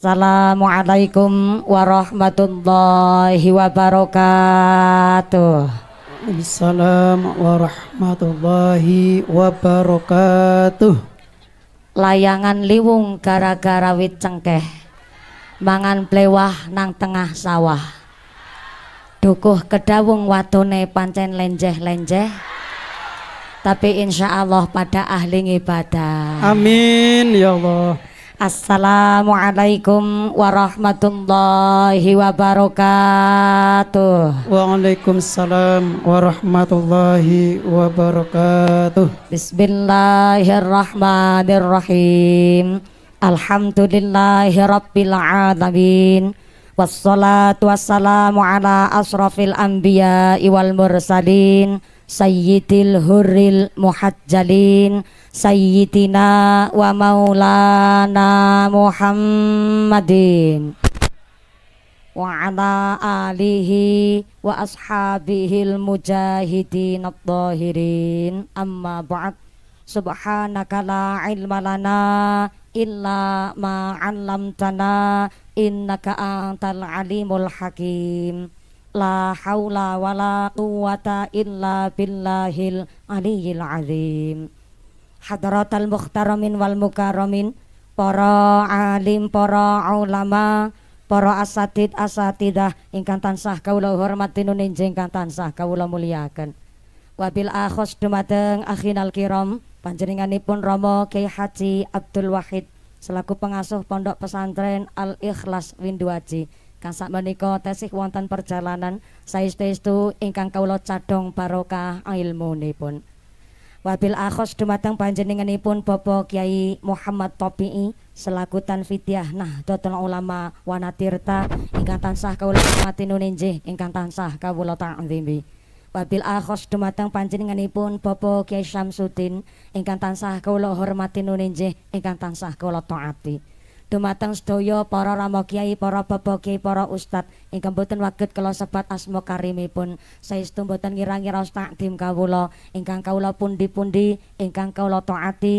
Assalamualaikum warahmatullahi wabarakatuh. Assalamualaikum warahmatullahi wabarakatuh. Layangan liwung gara-gara wit cengkeh. Mangan plewah nang tengah sawah. Dukuh kedawung watone pancen lenjeh-lenjeh. Tapi insya Allah pada ahli ibadah. Amin ya Allah. Assalamualaikum warahmatullahi wabarakatuh. Waalaikumsalam warahmatullahi wabarakatuh. Bismillahirrahmanirrahim. Alhamdulillahirabbil alamin. Wassalatu wassalamu ala asrafil anbiya'i wal mursalin. Sayyidil Hurril Muhajjalin Sayyidina wa Maulana Muhammadin wa ala alihi wa ashabihil mujahidin al tahirin amma ba'd subhanaka la ilma lana illa ma innaka antal alimul hakim la haula wala quwata illa billahil aliyil azim hadratal mukhtaramin wal mukaramin para alim para ulama para asatid asatidah ingkang tansah kawula hormati nun injing kang tansah kawula muliaken wabil akhos dumateng akhinal kiram panjenenganipun Rama Kyai Haji Abdul Wahid selaku pengasuh pondok pesantren Al Ikhlas Winduaji Kasak menika tesih wonten perjalanan saestu-estu ingkang kawula cadhong barokah ilmunipun. Wabil akhos dumateng panjenenganipun Bapak Kiai Muhammad Topi'i selaku tanfidyah Nahdlatul Ulama Wanatirta ingkang tansah kawula hormati nuninjih ingkang tansah kawula ta'zimi. Wabil akhos dumateng panjenenganipun Bapak Kiai Syamsuddin ingkang tansah kawula hormati nuninjih ingkang tansah kawula taati dumateng sedaya para rama kiai, para bapa kiai, para ustad ingkang boten waget kula sebat asma karimipun. Saestu boten ngira-ngira takdim kawula ingkang kawula pundi-pundi ingkang kawula taati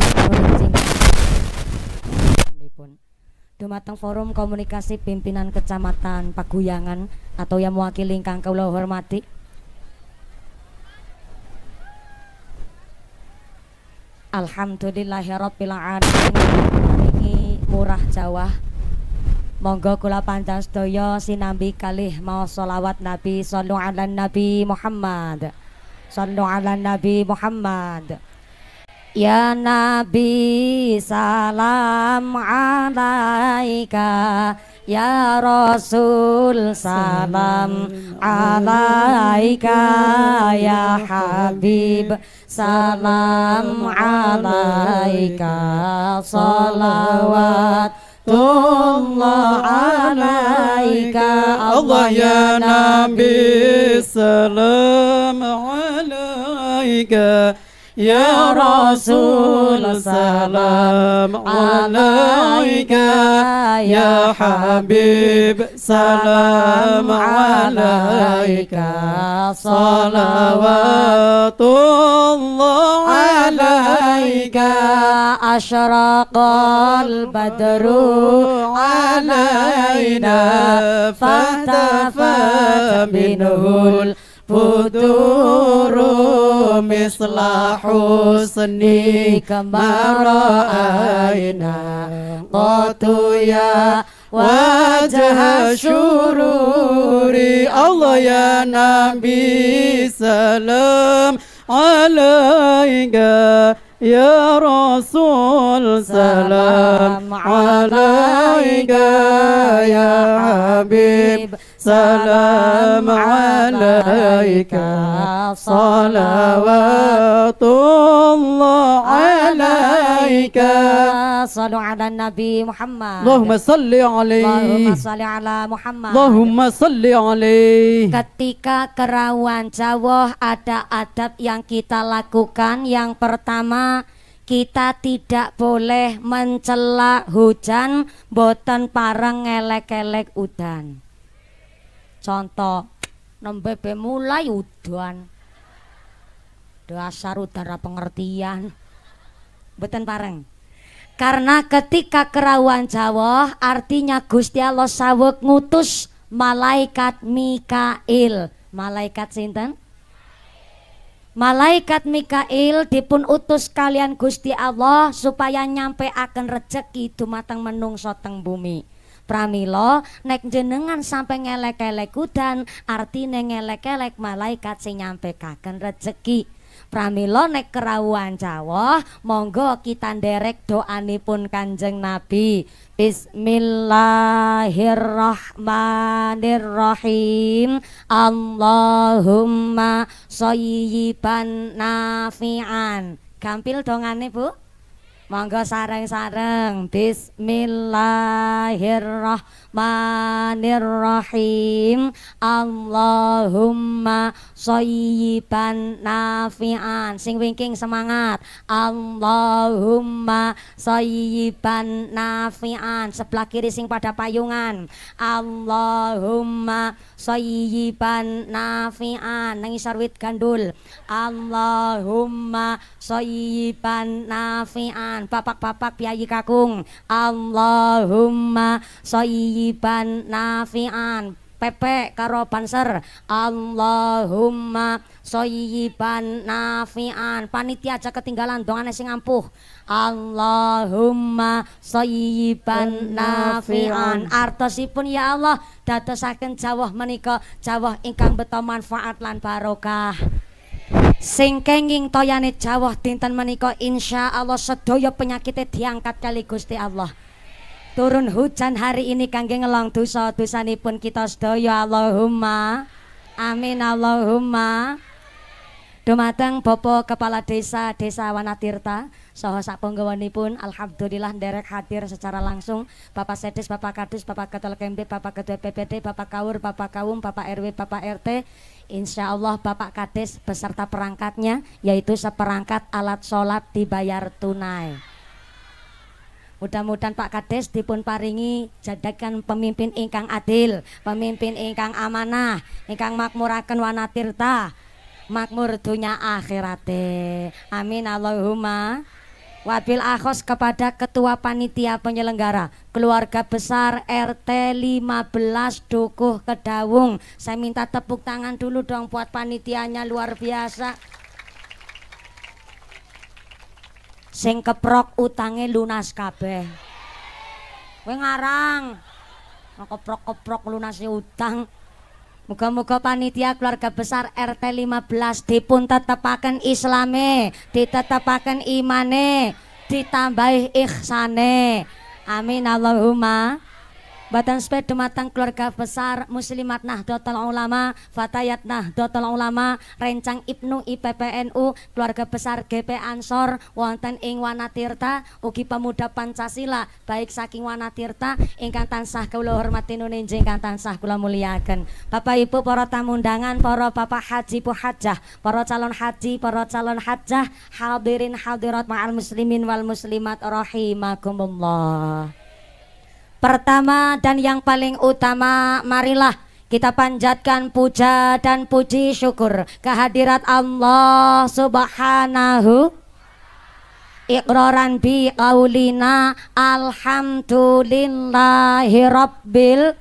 dumateng forum komunikasi pimpinan kecamatan Paguyangan atau yang mewakili ingkang kawula hormati Alhamdulillahirabbil alamin murah jawah Monggo kula pancang sedaya sinambi kalih mau solawat Nabi sallu ala Nabi Muhammad. Sallu ala Nabi Muhammad. Ya Nabi salam alaika Ya Rasul salam alaika Ya Habib salam alaika Salawat Sallallahu alaika Allah ya, ya Nabi Salam alaika يا رسول السلام عليك يا حبيب سلام عليك صلوات الله عليك أشرق البدر علينا فاهتفت منه فطور مثل حسنك ما رأينا قط يا وجه الشرور الله يا نبي سلام عليك يا رسول سلام عليك يا حبيب سلام عليك صلوات الله عليك صلوا على النبي محمد اللهم صل عليه اللهم صل على Muhammad Allahumma salli alaihi ketika kerawan Jawah ada adab yang kita lakukan yang pertama kita tidak boleh mencela hujan boten pareng elek elek udan Contoh nembe be mulai udan. Dasar udara pengertian. beten pareng. Karena ketika kerawan Jawa artinya Gusti Allah sawek ngutus malaikat Mikail. Malaikat sinten? Malaikat Mikail dipun utus kalian Gusti Allah supaya nyampe akan rejeki matang menungso teng bumi. Pramilo nek jenengan sampai ngelek-elek arti artine ngelek-elek malaikat sing nyampekaken rezeki Pramilo nek kerawuan jawah monggo kita nderek doanipun Kanjeng Nabi Bismillahirrahmanirrahim Allahumma sayyiban nafi'an Gampil dongane Bu Monggo sareng-sareng Bismillahirrahmanirrahim Rahmanirrahim Allahumma sayyiban nafi'an Sing wingking semangat Allahumma sayyiban nafi'an Sebelah kiri sing pada payungan Allahumma sayyiban nafi'an Nang sarwit wit gandul Allahumma sayyiban nafi'an Bapak-bapak piayi kakung Allahumma sayyiban tayyiban nafian pepe karo panser Allahumma soyiban nafian panitia aja ketinggalan dongane sing ampuh Allahumma soyiban nafian artosipun ya Allah Datosaken jawah menika jawah ingkang beto manfaat lan barokah sing kenging toyane jawah dinten menika insya Allah Sedoyo penyakitnya diangkat kali Gusti Allah Turun hujan hari ini kangge ngelong dosa dosanipun kita sedaya Allahumma. Amin Allahumma. Dumateng Bapak Kepala Desa Desa Wanatirta Soho sak pun alhamdulillah nderek hadir secara langsung Bapak Sedes, Bapak Kadus, Bapak Ketua Kemdit, Bapak Ketua PPD, Bapak kaur Bapak Kaum, Bapak RW, Bapak RT. Insya Allah Bapak Kades beserta perangkatnya yaitu seperangkat alat sholat dibayar tunai. Mudah-mudahan Pak Kades dipun paringi jadikan pemimpin ingkang adil, pemimpin ingkang amanah, ingkang makmurakan wanatirta, makmur dunia akhirate. Amin Allahumma. Wabil akhos kepada Ketua Panitia Penyelenggara Keluarga Besar RT 15 Dukuh Kedawung Saya minta tepuk tangan dulu dong buat panitianya luar biasa sing keprok utange lunas kabeh. Kowe ngarang keprok-keprok lunasi utang. muka-muka panitia keluarga besar RT 15 dipun tetepaken islame, ditetepaken imane, ditambahi ihsane. Amin Allahumma. Badan Sped Dematang Keluarga Besar Muslimat Nahdlatul Ulama Fatayat Nahdlatul Ulama Rencang Ibnu IPPNU Keluarga Besar GP Ansor wonten ing Wanatirta ugi pemuda Pancasila baik saking Wanatirta ingkang tansah kula hormati nunjing ingkang tansah kula muliakan Bapak Ibu para tamu undangan para Bapak Haji Bu Hajah para calon haji para calon hajah hadirin hadirat ma'al muslimin wal muslimat rahimakumullah Pertama dan yang paling utama marilah kita panjatkan puja dan puji syukur kehadirat Allah subhanahu Iqraran bi qaulina alhamdulillahi rabbil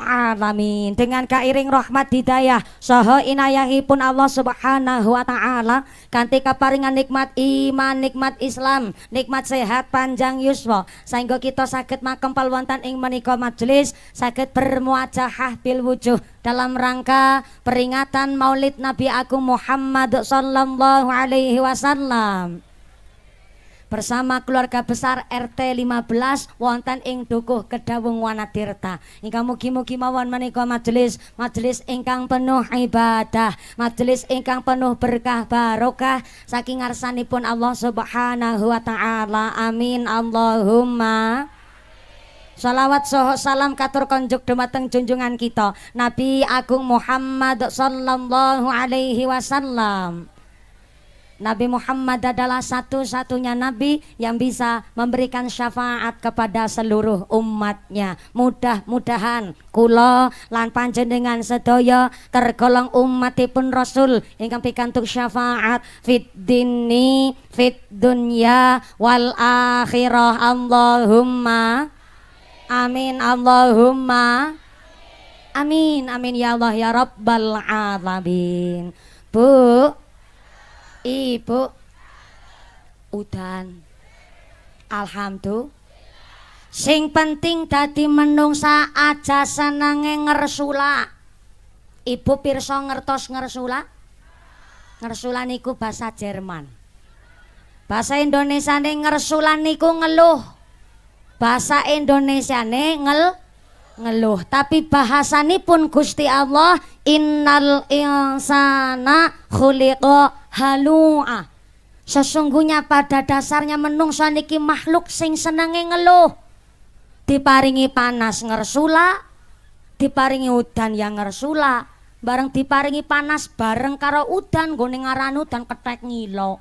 alamin dengan kairing rahmat hidayah saha inayahipun Allah Subhanahu wa taala kanthi kaparingan nikmat iman nikmat Islam nikmat sehat panjang yuswa sehingga kita sakit makempal wonten ing menika majelis sakit bermuajahah bil wujuh dalam rangka peringatan Maulid Nabi Agung Muhammad sallallahu alaihi wasallam bersama keluarga besar RT 15 wonten ing Dukuh Kedawung Wanatirta. Ingkang mugi-mugi mawon menika majelis majelis ingkang penuh ibadah, majelis ingkang penuh berkah barokah saking ngarsanipun Allah Subhanahu wa taala. Amin. Allahumma Salawat soho salam katur konjuk dumateng junjungan kita Nabi Agung Muhammad sallallahu alaihi wasallam Nabi Muhammad adalah satu-satunya Nabi yang bisa memberikan syafaat kepada seluruh umatnya. Mudah-mudahan kulo lan panjenengan sedoyo tergolong umat umatipun Rasul ingkang pikantuk syafaat fit dini fit dunya wal akhirah Allahumma amin Allahumma amin amin ya Allah ya Rabbal alamin Bu Ibu Udan Alhamdulillah Sing penting dadi menungsa aja senenge ngersula Ibu pirsa ngertos ngersula Ngersula niku bahasa Jerman Bahasa Indonesia nih ngersula niku ngeluh Bahasa Indonesia nih ngel ngeluh tapi bahasa ini pun Gusti Allah innal insana khuliqa halua sesungguhnya pada dasarnya menungsa niki makhluk sing senenge ngeluh diparingi panas ngersula diparingi udan ya ngersula bareng diparingi panas bareng karo udan gone ngaranu dan ketek ngilo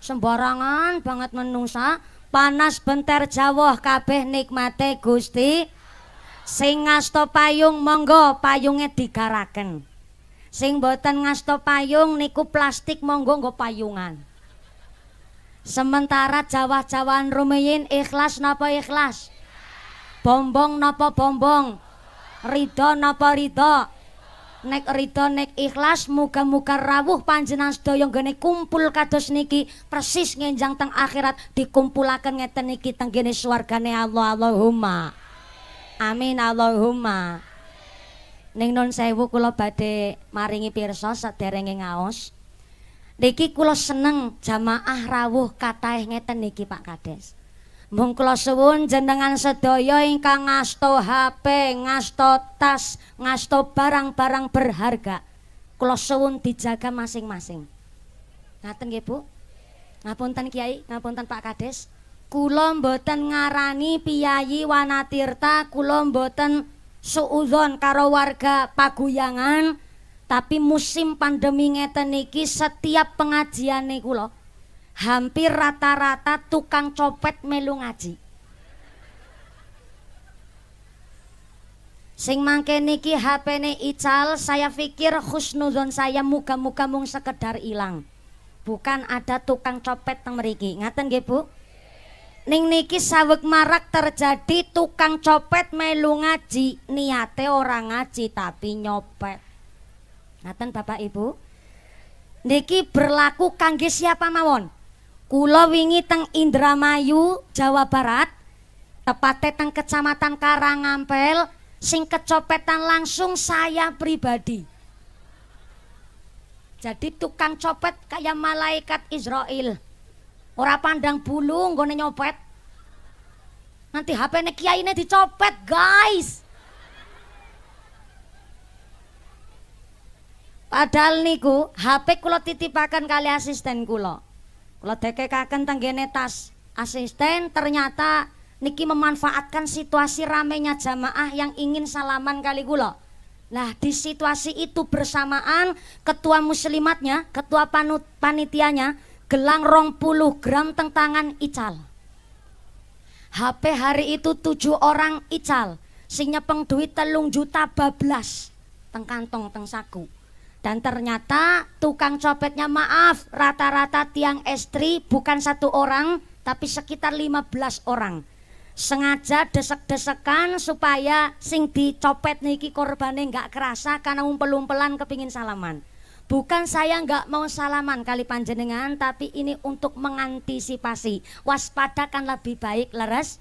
sembarangan banget menungsa panas benter jawah kabeh nikmate Gusti sing ngasto payung monggo payunge digaraken sing boten ngasto payung niku plastik monggo nggo payungan sementara jawah-jawahan rumiyin ikhlas napa ikhlas bombong napa bombong ridho napa ridho nek ridho nek ikhlas muga-muga rawuh panjenan sedaya gene kumpul kados niki persis ngenjang teng akhirat dikumpulaken ngeten niki teng kene swargane Allah Allahumma amin Allahumma Ning nun sewu kula badhe maringi pirsa saderenge ngaos. Niki kula seneng jamaah rawuh kathah ngeten niki Pak Kades. Mung kula suwun jenengan sedaya ingkang ngasto HP, ngasto tas, ngasto barang-barang berharga. Kula suwun dijaga masing-masing. Ngaten nggih, Bu? Ngapunten Kiai, ngapunten Pak Kades. Kula mboten ngarani piyayi Wanatirta, kula mboten suudzon karo warga Paguyangan tapi musim pandemi ngeten iki setiap pengajian niku lho hampir rata-rata tukang copet melu ngaji Sing mangke niki HP-ne ical, saya pikir khusnuzon saya muka-muka mung sekedar hilang, Bukan ada tukang copet teng mriki. Ngaten nggih, Bu? Ning niki sawek marak terjadi tukang copet melu ngaji, niate orang ngaji tapi nyopet. Ngaten Bapak Ibu? Niki berlaku kangge siapa mawon? Kula wingi teng Indramayu, Jawa Barat, tepatnya teng Kecamatan Karangampel, sing kecopetan langsung saya pribadi. Jadi tukang copet kayak malaikat Israel. Ora pandang bulu nggone nyopet. Nanti HP-ne kiyaine dicopet, guys. Padahal niku HP kula titipaken kali asisten kula. Kula dekekaken tenggene tas. Asisten ternyata niki memanfaatkan situasi ramenya jamaah yang ingin salaman kali kula. Nah, di situasi itu bersamaan ketua muslimatnya, ketua panut, panitianya gelang rong puluh gram teng tangan ical HP hari itu tujuh orang ical sing nyepeng duit telung juta bablas teng kantong teng saku dan ternyata tukang copetnya maaf rata-rata tiang estri bukan satu orang tapi sekitar lima belas orang sengaja desek-desekan supaya sing dicopet niki korbane nggak kerasa karena umpel-umpelan kepingin salaman Bukan saya nggak mau salaman kali panjenengan, tapi ini untuk mengantisipasi. Waspadakan lebih baik, leres.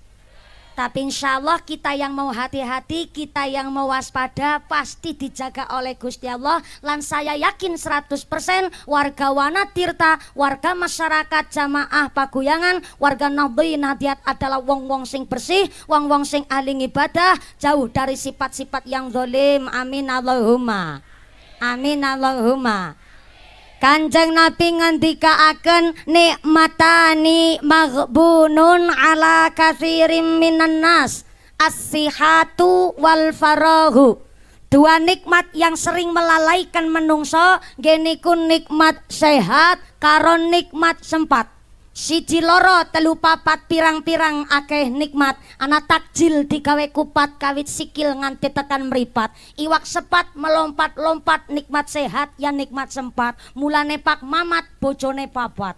Tapi insya Allah kita yang mau hati-hati, kita yang mau waspada pasti dijaga oleh Gusti Allah. Lan saya yakin 100% warga Tirta, warga masyarakat jamaah Paguyangan, warga Nabi Nadiat adalah wong-wong sing bersih, wong-wong sing ahli ibadah, jauh dari sifat-sifat yang zolim. Amin Allahumma. Amin Allahumma. Kanjeng Nabi akan nikmatani maghbunun ala kasirim minan nas as-sihatu wal farahu. Dua nikmat yang sering melalaikan menungso geniku nikmat sehat karo nikmat sempat siji loro telu papat pirang-pirang akeh nikmat anak takjil digawe kupat kawit sikil nganti tekan meripat iwak sepat melompat-lompat nikmat sehat ya nikmat sempat mulane pak mamat bojone papat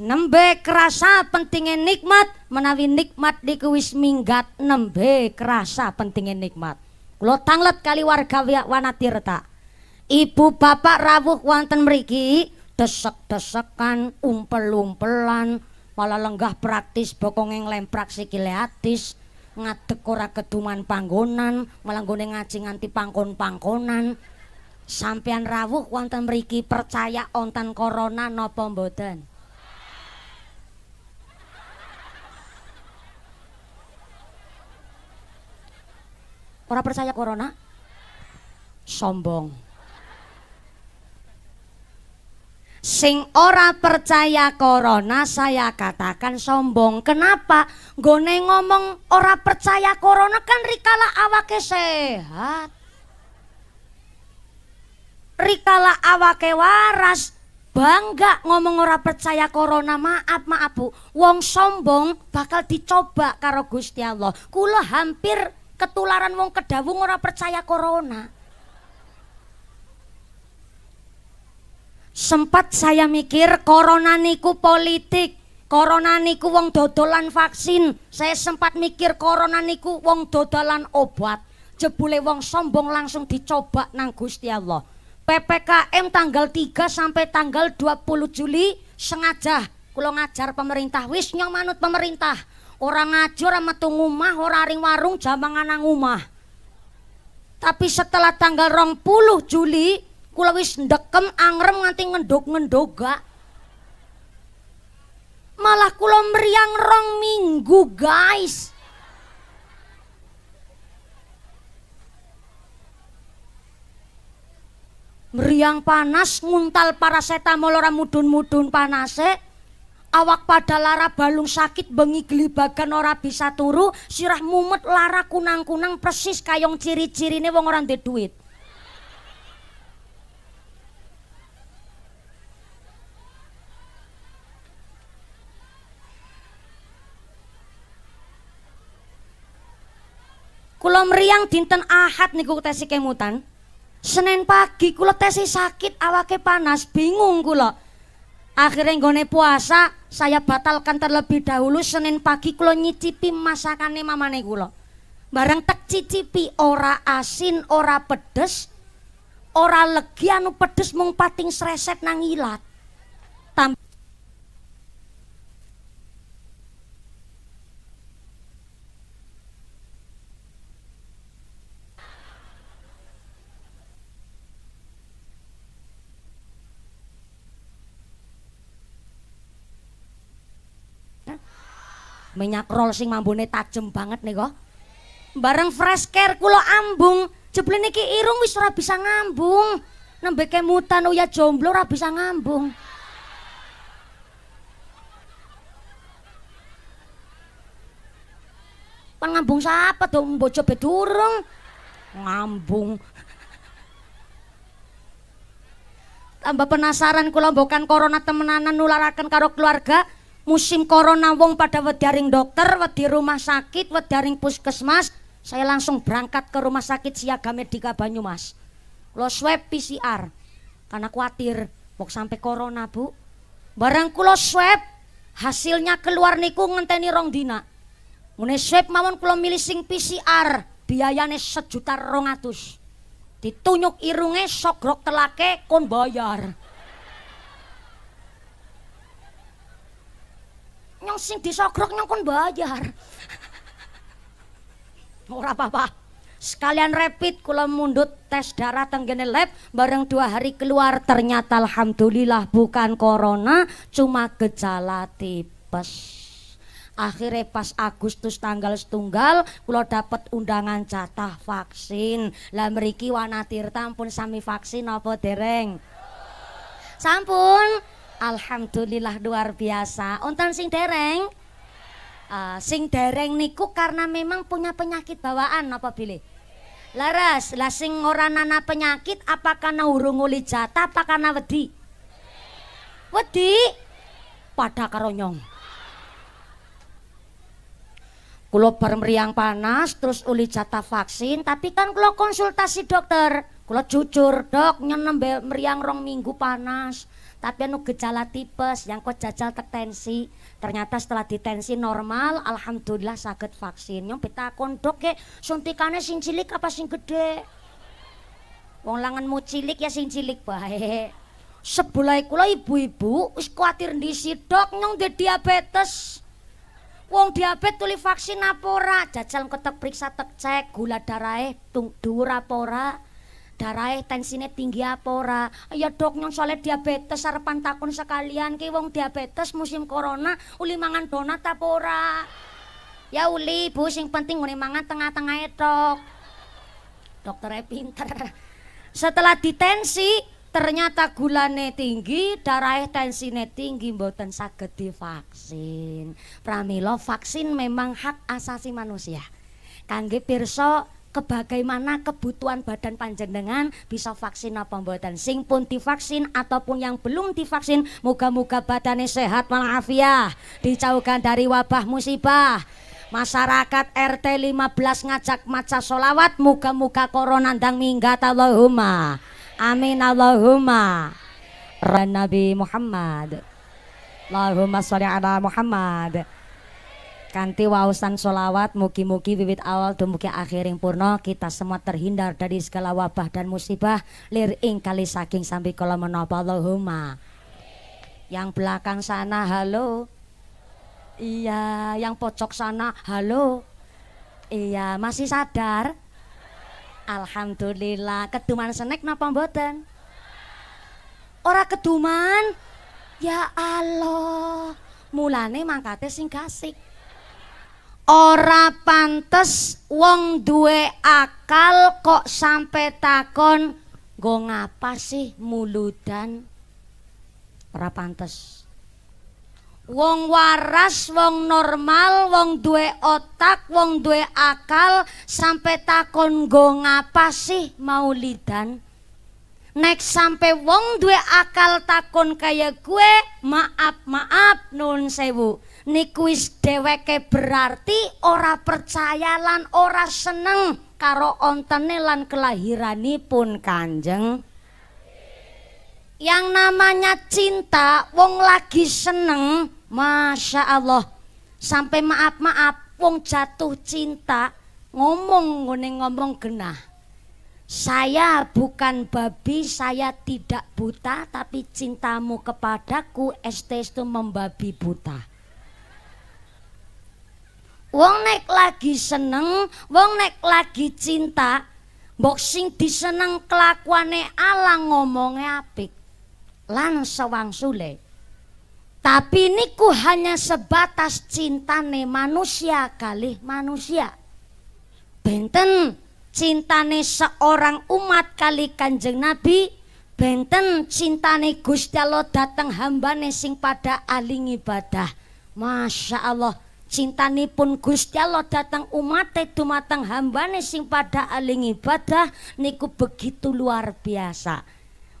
nembe kerasa pentingnya nikmat menawi nikmat dikuwis minggat nembe kerasa pentingnya nikmat kula tanglet kali warga Wanatirta ibu bapak rawuh wonten meriki. desek-desekan, umpel-umpelan, malah lenggah praktis bokonge nglemprak sikile atis, ngadek ora keduman panggonan, malah gone ngaji nganti pangkon-pangkonan. Sampeyan rawuh wonten mriki percaya onten corona napa mboten? Ora percaya corona? Sombong. Sing ora percaya corona saya katakan sombong. Kenapa? Gone ngomong ora percaya corona kan rikala awake sehat. Rikala awake waras bangga ngomong ora percaya corona maaf maaf bu wong sombong bakal dicoba karo Gusti Allah Kulo hampir ketularan wong kedawung ora percaya corona sempat saya mikir corona niku politik corona niku wong dodolan vaksin saya sempat mikir corona niku wong dodolan obat jebule wong sombong langsung dicoba nang Gusti Allah PPKM tanggal 3 sampai tanggal 20 Juli sengaja Kalau ngajar pemerintah wis nyong manut pemerintah orang ngajur sama metu orang ring warung jamangan nang umah tapi setelah tanggal 20 Juli Kula wis ndekem angrem nganti ngendog-ngendoga. Malah kula meriang rong minggu, guys. meriang panas nguntal parasetamol ora mudun mudun panase. Eh. Awak pada lara balung sakit bengi gelibagan ora bisa turu, sirah mumet lara kunang-kunang persis kayong ciri-cirine wong orang duit. Kula meriang dinten Ahad niku tesi kemutan. Senin pagi kula tesi sakit, awake panas, bingung kula. Akhirnya nggone puasa, saya batalkan terlebih dahulu Senin pagi kula nyicipi masakane mamane kula. Barang tek cicipi ora asin, ora pedes, ora legi anu pedes mung pating sreset nang ilat. minyak roll sing mambune tajem banget nih kok Bareng fresh care kulo ambung, jebule niki irung wis ora bisa ngambung. Nembe kemutan uya jomblo ora bisa ngambung. pengambung siapa tuh bojo mbojo Ngambung. Tambah penasaran kula mbokan corona temenanan nularaken karo keluarga. musim corona wong pada wedaring dokter wedi rumah sakit wedaring puskesmas saya langsung berangkat ke rumah sakit siaga medika banyu mas lo swab PCR karena khawatir mau sampe corona bu barang kulo swab hasilnya keluar niku ngenteni rong dina mune swab mawon kulo milih sing PCR biayane sejuta rong atus ditunyuk irunge sogrok telake kon bayar nyong sing disogrok nyong kon bayar ora apa-apa sekalian rapid kula mundut tes darah tenggene lab bareng dua hari keluar ternyata alhamdulillah bukan corona cuma gejala tipes akhirnya pas Agustus tanggal setunggal kula dapat undangan jatah vaksin lah meriki wanatir pun sami vaksin apa dereng sampun Alhamdulillah luar biasa. Ontan sing dereng? Uh, sing dereng niku karena memang punya penyakit bawaan apa pilih? Laras, lah sing ora nana penyakit apa karena urung uli jatah apa karena wedi? Wedi pada karonyong. Kulo bar meriang panas terus uli jatah vaksin, tapi kan kulo konsultasi dokter. Kulo jujur, Dok, nyenem meriang rong minggu panas tapi anu gejala tipes yang kok jajal tertensi ternyata setelah ditensi normal alhamdulillah sakit vaksin yang kita kondok ke suntikannya sing cilik apa sing gede wong langanmu cilik ya sing cilik baik sebulai kula ibu-ibu khawatir di sidok nyong di diabetes wong diabetes tuli vaksin apora, jajal ketek periksa tek cek gula eh tung dura darahe tensine tinggi apa ora? Ya dok nyong soalnya diabetes sarapan takun sekalian ki wong diabetes musim corona uli mangan donat apa ora? Ya uli, Bu sing penting uli mangan tengah-tengah dok Dokternya pinter. Setelah ditensi, ternyata gulane tinggi, darah tensine tinggi, mboten saged divaksin. pramilo vaksin memang hak asasi manusia. Kangge pirsa kebagaimana kebutuhan badan panjenengan bisa vaksin apa mboten sing pun divaksin ataupun yang belum divaksin moga-moga badannya sehat walafiat dijauhkan dari wabah musibah masyarakat RT 15 ngajak maca solawat muka-muka korona dan minggat Allahumma amin Allahumma Nabi Muhammad Allahumma salli ala Muhammad Kanti wausan solawat, mugi-mugi wiwit awal dumugi akhiring purno, kita semua terhindar dari segala wabah dan musibah, lir ing kali saking sambil kalau menapa Allahumma. Yang belakang sana, halo. Iya, yang pojok sana, halo. Iya, masih sadar? Alhamdulillah, keduman senek napa mboten? Ora keduman? Ya Allah, mulane mangkate sing kasik ora pantes wong duwe akal kok sampe takon nggo ngapa sih muludan ora pantes Wong waras, wong normal, wong duwe otak, wong duwe akal sampe takon nggo ngapa sih maulidan? Nek sampe wong duwe akal takon kaya gue, maaf maaf nun sewu niku wis dheweke berarti ora percaya lan ora seneng karo ontene lan kelahiranipun Kanjeng. Yang namanya cinta wong lagi seneng, Masya Allah. Sampai maaf-maaf wong jatuh cinta ngomong ngene ngomong genah. Saya bukan babi, saya tidak buta, tapi cintamu kepadaku estes itu membabi buta. Wong nek lagi seneng, wong nek lagi cinta, mbok sing diseneng kelakuane alang ngomongnya apik. Lan sule. Tapi niku hanya sebatas cintane manusia kali manusia. Benten cintane seorang umat kali Kanjeng Nabi, benten cintane Gusti Allah dateng hambane sing pada aling ibadah. Masya Allah cintanipun Gusti Allah dhateng umat dumateng hambane sing padha aling ibadah niku begitu luar biasa.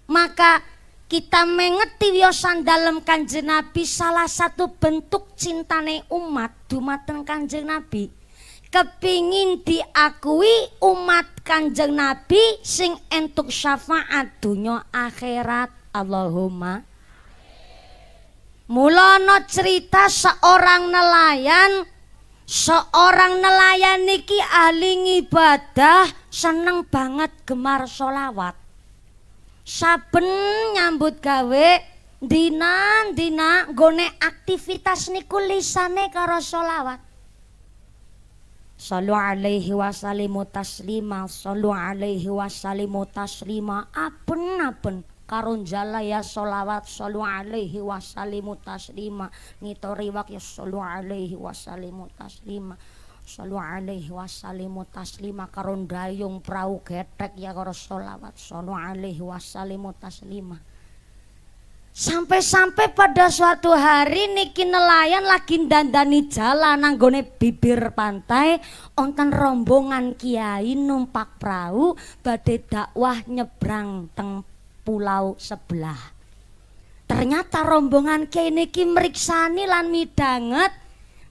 Maka kita mengerti wiyosan dalam kanjeng Nabi salah satu bentuk cintane umat dumateng kanjeng Nabi kepingin diakui umat kanjeng Nabi sing entuk syafaat dunya akhirat Allahumma Mula ana cerita seorang nelayan, seorang nelayan niki ahli ngibadah seneng banget gemar sholawat Saben nyambut gawe dina-dina gone aktivitas niku lisane karo sholawat Sallu alaihi wa sallimu taslima, sallu alaihi wa sallimu taslima, apen-apen. Apen. Karun jala ya solawat solu alaihi wasallimu taslima nitoriwak ya solu alaihi wasallimu taslima solu alaihi wasallimu taslima karun dayung perahu ketek ya karo solawat solu alaihi wasallimu taslima Sampai-sampai pada suatu hari niki nelayan lagi dandani jalan nanggone bibir pantai onten rombongan kiai numpak perahu badai dakwah nyebrang teng pulau sebelah. Ternyata rombongan kene ki meriksani lan midanget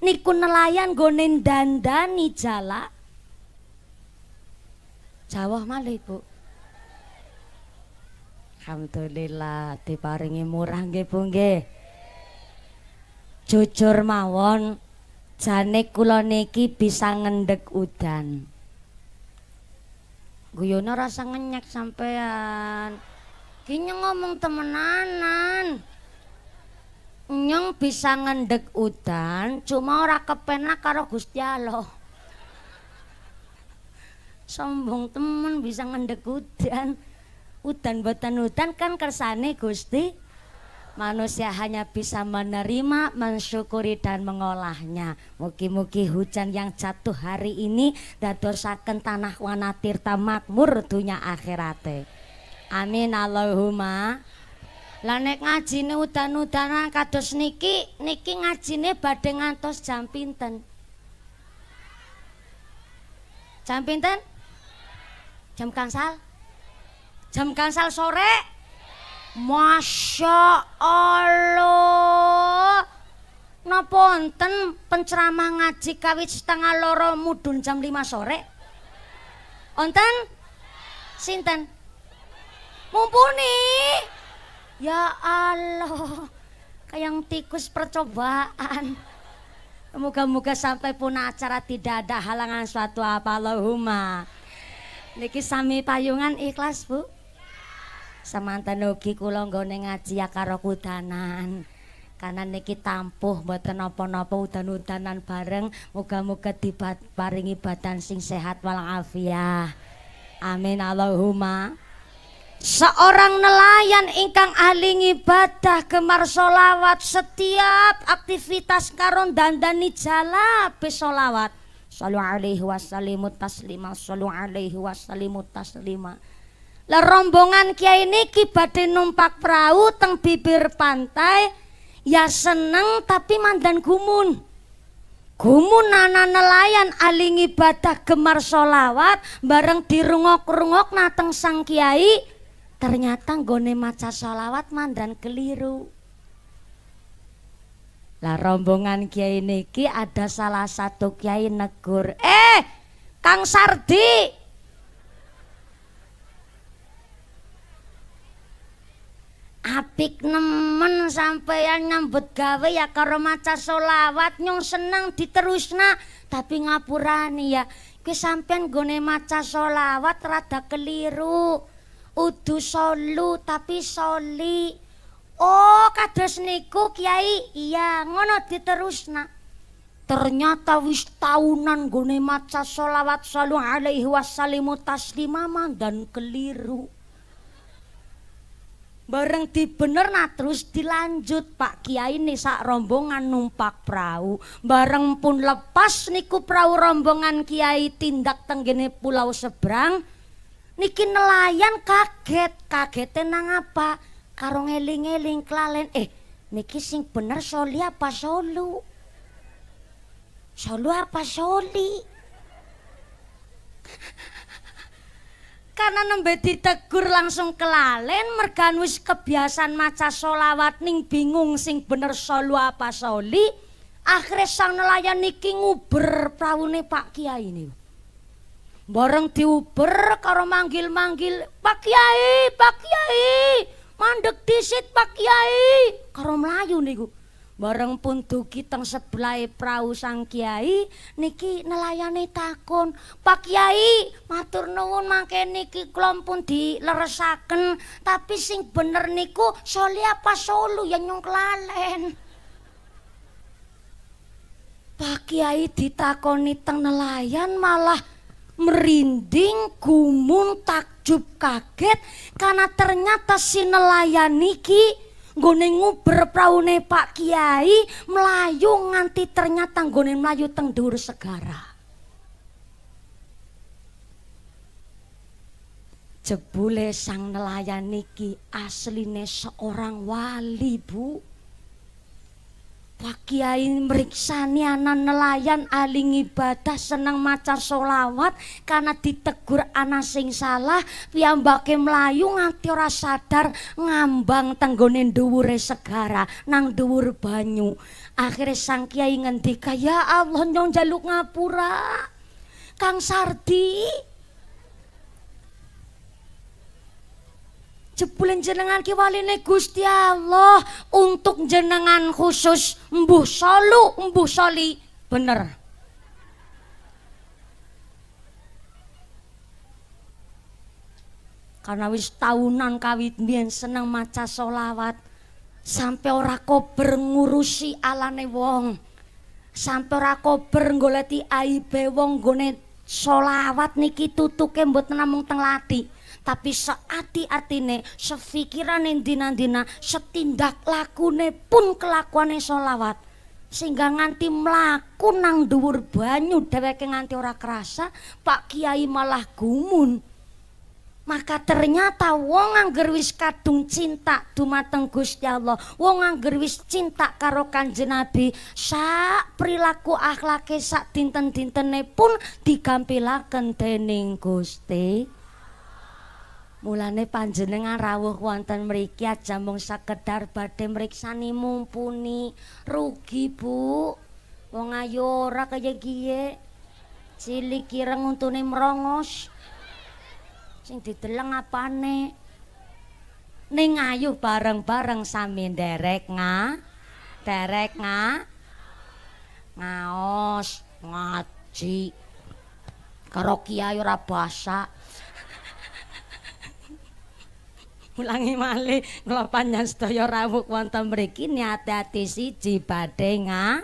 niku nelayan gonen dandani jala. jawah malih, Bu. Alhamdulillah diparingi murah nggih Bu nggih. Jujur mawon, jane kula niki bisa ngendek udan. guyono rasa ngenyek sampean. Kinya ngomong temenanan. Nyong bisa ngendek udan, cuma ora kepenak karo Gusti Allah. Sombong temen bisa ngendek udan. Udan buatan udan kan kersane Gusti. Manusia hanya bisa menerima, mensyukuri dan mengolahnya. Muki muki hujan yang jatuh hari ini dosakan tanah wanatirta makmur dunia akhirate. Amin Allahumma. Lah nek ngajine udan-udanan kados niki, niki ngajine badhe ngantos jam pinten? Jam pinten? Jam kangsal? Jam kangsal sore? Masya Allah. Napa wonten penceramah ngaji kawit setengah loro mudun jam 5 sore? Onten? Sinten? Sinten? Mumpuni. Ya Allah. Kayang tikus percobaan. Moga-moga sampai pun acara tidak ada halangan suatu apa Allahumma. Niki sami payungan ikhlas, Bu. Samantan ugi kula nggone ngaji ya karo kudanan. Karena niki tampuh mboten napa-napa udan-udanan bareng, moga-moga diparingi badan sing sehat afiah. Amin Allahumma. Seorang nelayan ingkang ahli ibadah gemar solawat setiap aktivitas karon dan jala pesolawat Salu alaihi wasallimu taslima, salu alaihi wasallimu taslima. Lah kiai niki badhe numpak perahu teng bibir pantai ya seneng tapi mandan gumun. Gumun nana nelayan ahli ibadah gemar solawat bareng dirungok-rungok nateng sang kiai ternyata gone maca sholawat mandan keliru lah rombongan kiai niki ada salah satu kiai negur eh Kang Sardi apik nemen sampeyan nyambut gawe ya karo maca solawat nyong seneng diterusna tapi ngapurani ya kuwi sampeyan gone maca solawat rada keliru udu solu tapi soli oh kados niku kiai iya ngono diterusna ternyata wis taunan, gone maca sholawat salu alaihi wasallimu taslimama dan keliru bareng dibener nah terus dilanjut pak kiai ini rombongan numpak perahu bareng pun lepas niku perahu rombongan kiai tindak tenggene pulau seberang niki nelayan kaget kagete nang apa karo ngeling-eling klalen eh niki sing bener soli apa solu solu apa soli karena nembe ditegur langsung kelalen mergan wis kebiasaan maca solawat ning bingung sing bener solu apa soli akhirnya sang nelayan niki nguber prawune pak kiai nih bareng diuber karo manggil-manggil Pak Kiai, Pak Kiai, mandek disit Pak Kiai, karo melayu niku. Bareng pun duki teng sebelah perahu Sang Kiai niki nelayane takon, "Pak Kiai, matur nuwun mangke niki klom pun dileresaken, tapi sing bener niku soli apa solu yang nyung kelalen." Pak Kiai ditakoni teng nelayan malah merinding, gumun, takjub, kaget karena ternyata si nelayan niki gone nguber praune Pak Kiai melayu nganti ternyata gone melayu teng dhuwur segara. Jebule sang nelayan niki asline seorang wali, Bu. Pak Kiai meriksani anak nelayan ahli ibadah senang macar solawat karena ditegur anak sing salah piyambake melayu nganti ora sadar ngambang tenggone dhuwur segara nang dhuwur banyu akhirnya sang Kiai ngendika ya Allah nyong jaluk ngapura Kang Sardi jebulin jenengan ki waline Gusti Allah untuk jenengan khusus mbuh solu mbuh soli bener karena wis tahunan kawit bian seneng maca solawat sampai ora kober ngurusi alane wong sampai ora kober ngoleti aibe wong gone solawat niki tutuke mboten namung teng latih tapi seati atine sefikirane dina-dina setindak lakune pun kelakuane selawat sehingga nganti mlaku nang dhuwur banyu dheweke nganti ora kerasa Pak Kiai malah gumun maka ternyata wong angger wis kadung cinta dumateng Gusti Allah wong angger wis cinta karo Kanjeng Nabi sak prilaku akhlake sak dinten-dintene pun digampilaken dening Gusti Mulane panjenengan rawuh wonten mriki aja mung sekedar badhe mriksani mumpuni rugi, Bu. Wong ayo ora kaya kiye. Cilik kireng untune merongos. Sing dideleng apane? Ning ayuh bareng-bareng sami nderek nga. Derek nga. Ngaos, ngaji. Karo kiai ora basa. mulangi malih kula panjenengan sedaya rawuh wonten mriki niate ati siji badhe nga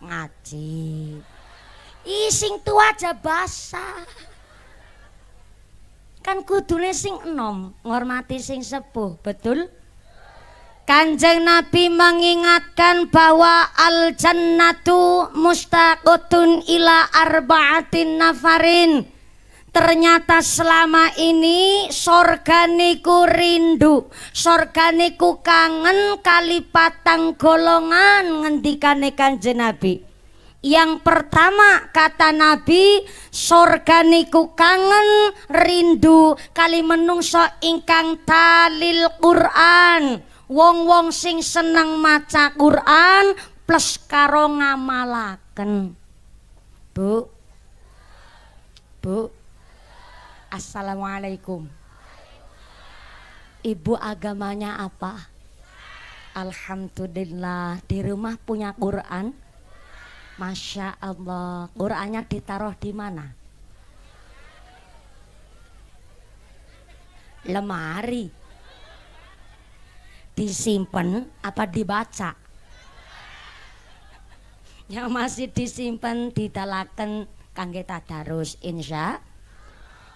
ngaji. Ising tua aja basah. Kan kudune sing enom ngormati sing sepuh, betul? Kanjeng Nabi mengingatkan bahwa al jannatu mustaqotun ila arba'atin nafarin ternyata selama ini niku rindu niku kangen kali patang golongan ngendikane ikan jenabi. yang pertama kata Nabi niku kangen rindu kali menungso ingkang talil Quran wong-wong sing seneng maca Quran plus karo ngamalaken Bu Bu Assalamualaikum. Ibu agamanya apa? Alhamdulillah di rumah punya Quran. Masya Allah. Qurannya ditaruh di mana? Lemari. Disimpan apa dibaca? Yang masih disimpan ditalakan kangge tadarus insya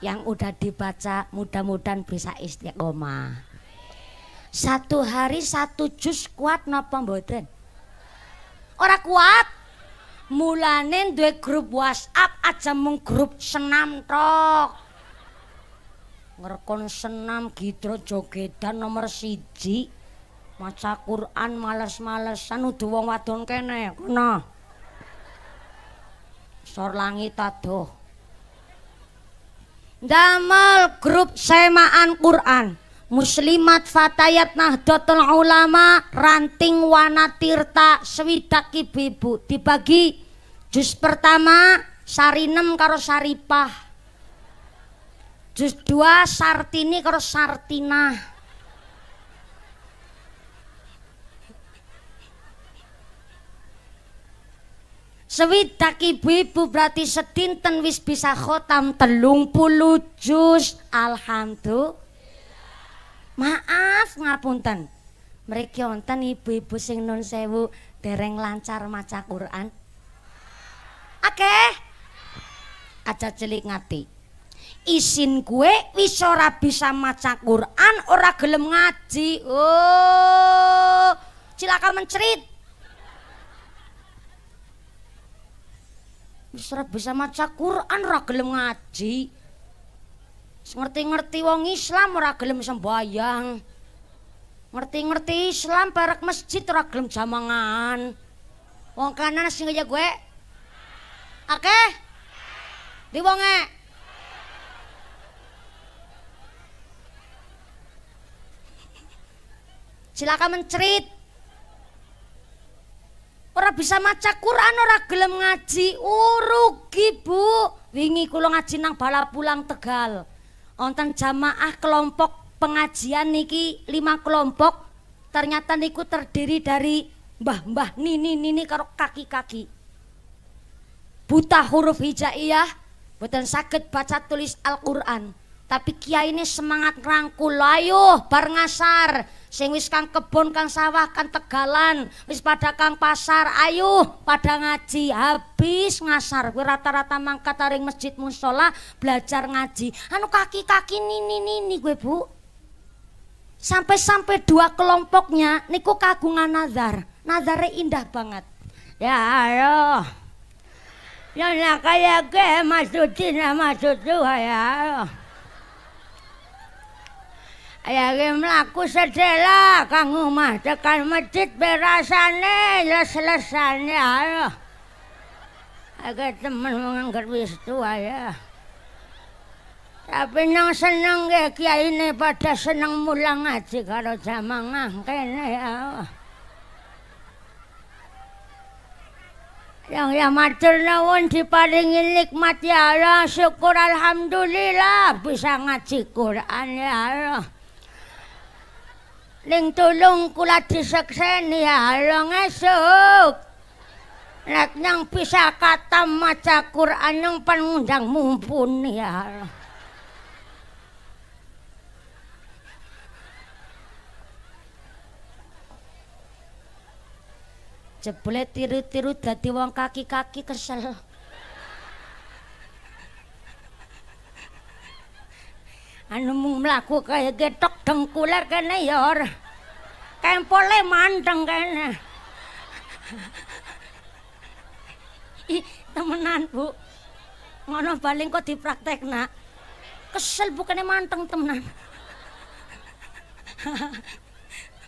yang udah dibaca mudah-mudahan bisa istiqomah satu hari satu jus kuat napa mboten ora kuat mulane duwe grup WhatsApp aja mung grup senam tok ngerkon senam gitu jogedan nomor siji maca Quran males-malesan udah wong wadon kene kena sor langit aduh damal grup semaan Quran muslimat fatayat nahdlatul ulama ranting wanatirta tirta swidaki bibu dibagi jus pertama sarinem karo saripah jus dua sartini karo sartinah Sewidak ibu-ibu berarti setinten wis bisa khotam telung puluh Alhamdulillah Maaf ngapunten Mereka onten ibu-ibu sing nun sewu dereng lancar maca Quran Oke Aja celik ngati Isin gue wis ora bisa maca Quran ora gelem ngaji Oh Silakan mencerit Wis bisa maca Quran, ora gelem ngaji. Ngerti-ngerti wong Islam ora gelem sembayang. Ngerti-ngerti Islam parek masjid ora gelem jamangan. Wong kanan sing kaya gue. Oke, Di wonge. Silakan mencerit. Ora bisa maca Quran, orang gelem ngaji. Urugi, oh, Bu. Wingi kula ngaji nang pulang Tegal. Onten jamaah kelompok pengajian niki lima kelompok. Ternyata niku terdiri dari mbah-mbah nini nini karo kaki-kaki. Buta huruf hijaiyah, boten sakit baca tulis Al-Qur'an. Tapi kiai ini semangat rangkul, ayo bar ngasar sing wis kang kebon kang sawah kang tegalan wis pada kang pasar ayo pada ngaji habis ngasar kuwi rata-rata mangkat masjid musola belajar ngaji anu kaki-kaki nini nini gue bu sampai-sampai dua kelompoknya niku kagungan nazar nazarnya indah banget ya ayo yang kayak gue masuk Cina masuk ya ayo Ya ge mlaku sedhela kang omah tekan masjid berasane les-lesane ayo. Aga temen wong anggar wis Tapi nang seneng ge kiai ne padha seneng mulang ngaji karo jamang kene ya. Yang ya matur nuwun diparingi nikmat ya Allah, syukur alhamdulillah bisa ngaji Quran ya Allah. ning tulung kula ya halong esuk lek nyang bisa katam maca Quran nyang pengundang mumpuni ya Jebule tiru-tiru dadi wong kaki-kaki kesel. anu mung mlaku kaya getok dengkuler kene ya ora. Kempole manteng kene. Ih temenan, Bu. Ngono baling kok dipraktek, nak. Kesel bukannya manteng temenan.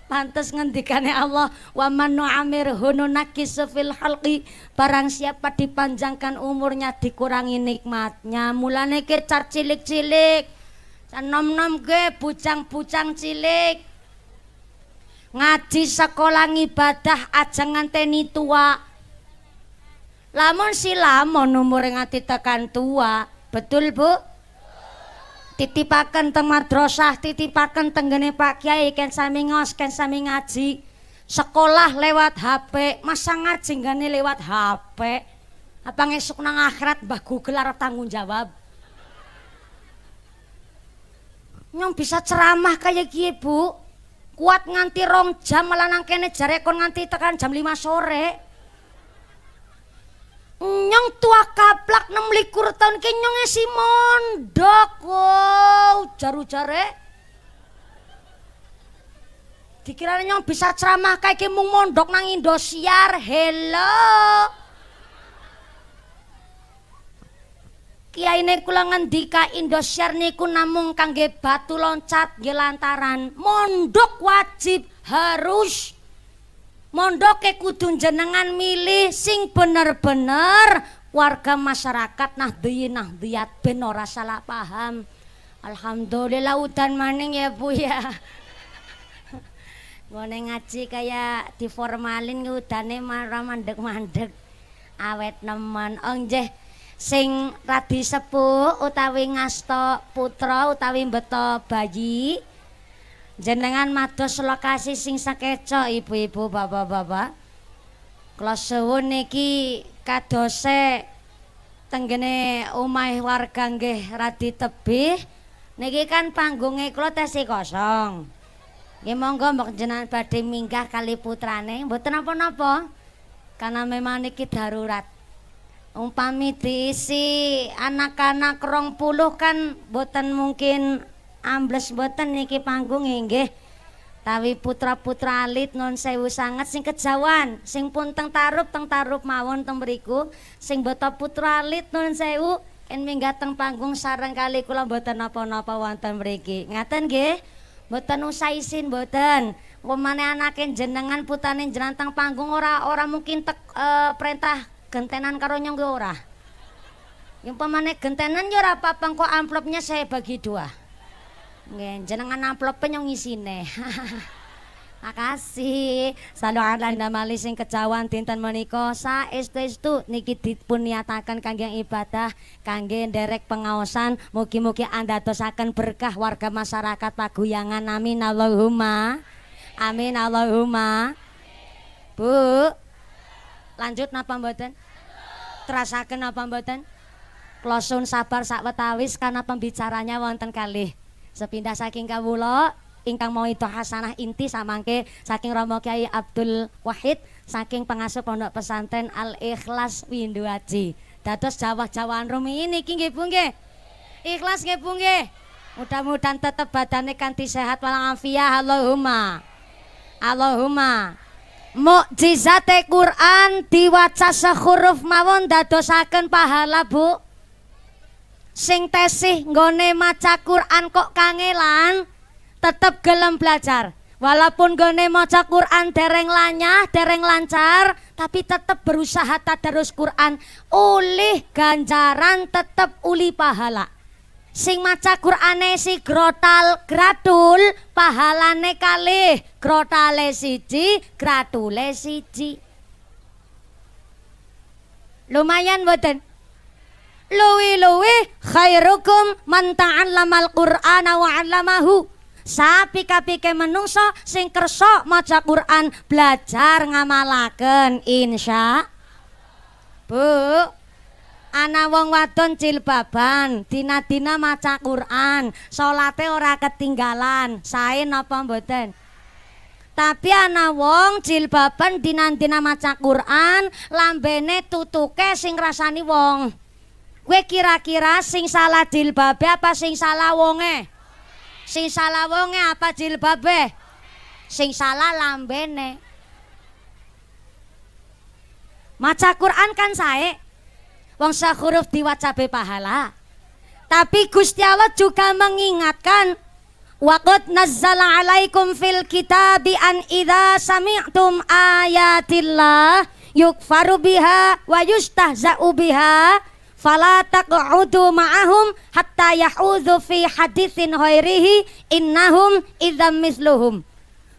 Pantes ngendikane Allah, "Wa man amir hununakis fil halqi." Barang siapa dipanjangkan umurnya dikurangi nikmatnya. Mulane ke cilik cilik nom-nom ge bujang-bujang cilik ngaji sekolah ngibadah aja nganteni tua lamun si lamun umur ngati tekan tua betul bu titipaken teng madrasah titipaken tenggene Pak Kiai ken sami ngos ken sami ngaji sekolah lewat HP masa ngaji ngene lewat HP apa ngesuk nang akhirat mbah Google arep tanggung jawab nyong bisa ceramah kaya gini bu kuat nganti rong jam malah nang kene jare kon nganti tekan jam 5 sore nyong tua kaplak nem likur tahun ke nyong si mondok wow jaru jare dikira nyong bisa ceramah kayak gini mondok nang indosiar hello Kiai niku ngendika Indosiar niku namung kangge batu loncat nggih lantaran mondok wajib harus mondoke kudu jenengan milih sing bener-bener warga masyarakat nah diin nah diat ben ora salah paham alhamdulillah udan maning ya Bu ya Gone ngaji kayak diformalin udane marah mandek-mandek awet nemen ongjeh oh, sing radi sepuh utawi ngasta putra utawi beto bayi jenengan mados lokasi sing sakeca ibu-ibu bapak-bapak kula suwun niki kadose tenggene omahe warga nggih radi tebih niki kan panggunge kula tasih kosong nggih monggo mbok jenengan badhe minggah kali putrane mboten napa-napa karena memang niki darurat umpami diisi anak-anak rong puluh kan boten mungkin ambles boten niki panggung nggih tawi putra-putra alit non sewu sangat sing kejawan sing pun teng tarup teng tarup mawon teng mriku sing boto putra alit non sewu en minggat teng panggung sarang kali kula boten napa-napa wonten mriki ngaten nggih boten usah isin boten Wong anak anake jenengan putane jenengan teng panggung ora ora mungkin eh, perintah gentenan karo nyong ge ora. Yang pemane gentenan yo ya ora apa-apa kok amplopnya saya bagi dua. Nggih, jenengan amplopnya nyong isine. Makasih. Salu Arlanda Mali sing kecawan dinten menika saestu-estu niki dipun niataken kangge ibadah, kangge nderek pengaosan, mugi-mugi andadosaken berkah warga masyarakat Paguyangan. Amin Allahumma. Amin Allahumma. Bu, lanjut napa mboten? terasaken apa mboten? Kula sun sabar sak wetawis karena pembicaranya wonten kali Sepindah saking kawula ingkang mau itu hasanah inti samangke saking Romo Kiai Abdul Wahid saking pengasuh pondok pesantren Al Ikhlas Winduaji. Dados jawah-jawahan rumi ini iki nggih Bu nggih. Ikhlas nggih Bu nggih. Mudah-mudahan tetep badane kanthi sehat walafiat Allahumma. Allahumma. Allahumma. Mukjizate Quran diwaca sehuruf mawon dadosaken pahala, Bu. Sing tesih nggone maca Quran kok kangelan, tetep gelem belajar. Walaupun nggone maca Quran dereng lanyah, dereng lancar, tapi tetep berusaha tadarus Quran, oleh ganjaran tetep uli pahala sing maca Qur'ane si grotal gratul pahalane kalih grotale siji gratule siji lumayan boten luwi-luwi khairukum man ta'allamal qur'ana wa 'allamahu sapi kapike menungso sing kerso maca Qur'an belajar ngamalaken insya Bu ana wong wadon jilbaban dina-dina maca Quran salate ora ketinggalan sae napa mboten Tapi ana wong jilbaban dinandina maca Quran, lambene tutuke sing rasani wong. Gue kira-kira sing salah jilbabe apa sing salah wonge? Sing salah wonge apa jilbabe? Sing salah lambene. Maca Quran kan sae. Wong huruf diwacabe pahala. Tapi Gusti Allah juga mengingatkan Waqad nazzala alaikum fil kitabi an idza sami'tum ayatillah yukfaru biha wa yustahza'u biha fala taq'udu ma'ahum hatta yahudhu fi haditsin ghairihi innahum idzam misluhum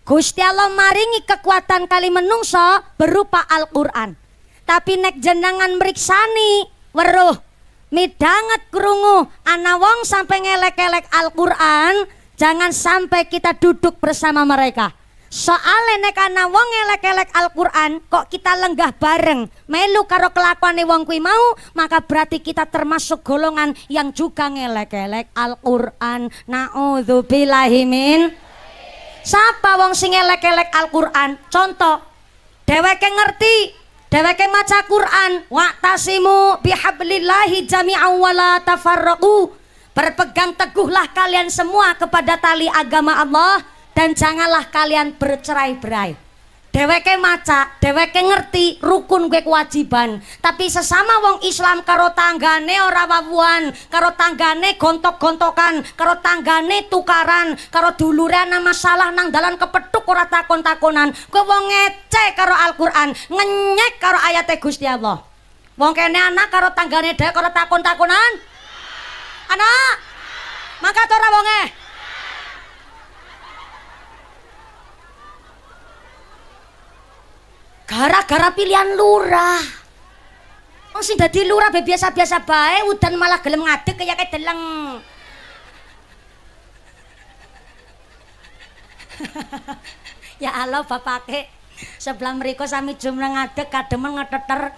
Gusti Allah maringi kekuatan kali menungso berupa Al-Qur'an tapi nek jenengan meriksani weruh midanget krungu ana wong sampai ngelek-elek Al-Qur'an jangan sampai kita duduk bersama mereka soalnya nek ana wong ngelek-elek Al-Qur'an kok kita lenggah bareng melu karo kelakuan wong kuwi mau maka berarti kita termasuk golongan yang juga ngelek-elek Al-Qur'an naudzubillahi min Sapa wong sing ngelek-elek Al-Qur'an contoh dheweke ngerti Dheweke maca Quran, waqtasimu bihablillahi jami'an wala tafarraqu. Berpegang teguhlah kalian semua kepada tali agama Allah dan janganlah kalian bercerai-berai. dheweke maca, dheweke ngerti rukun kuwi kewajiban, tapi sesama wong Islam karo tanggane ora wawuan, karo tanggane gontok-gontokan, karo tanggane tukaran, karo dulure ana masalah nang dalan kepethuk ora takon-takonan, kuwi wong ngece karo Al-Qur'an, ngenyek karo ayate Gusti Allah. Wong kene anak karo tanggane dhewe karo takon-takonan? Anak! Maka ora wong Eh? gara-gara pilihan lurah Oh, sing dadi lurah be biasa-biasa bae udan malah gelem ngadeg kaya deleng. ya Allah bapak bapake sebelah mereka sami jumlah ngadek, kademen ngeteter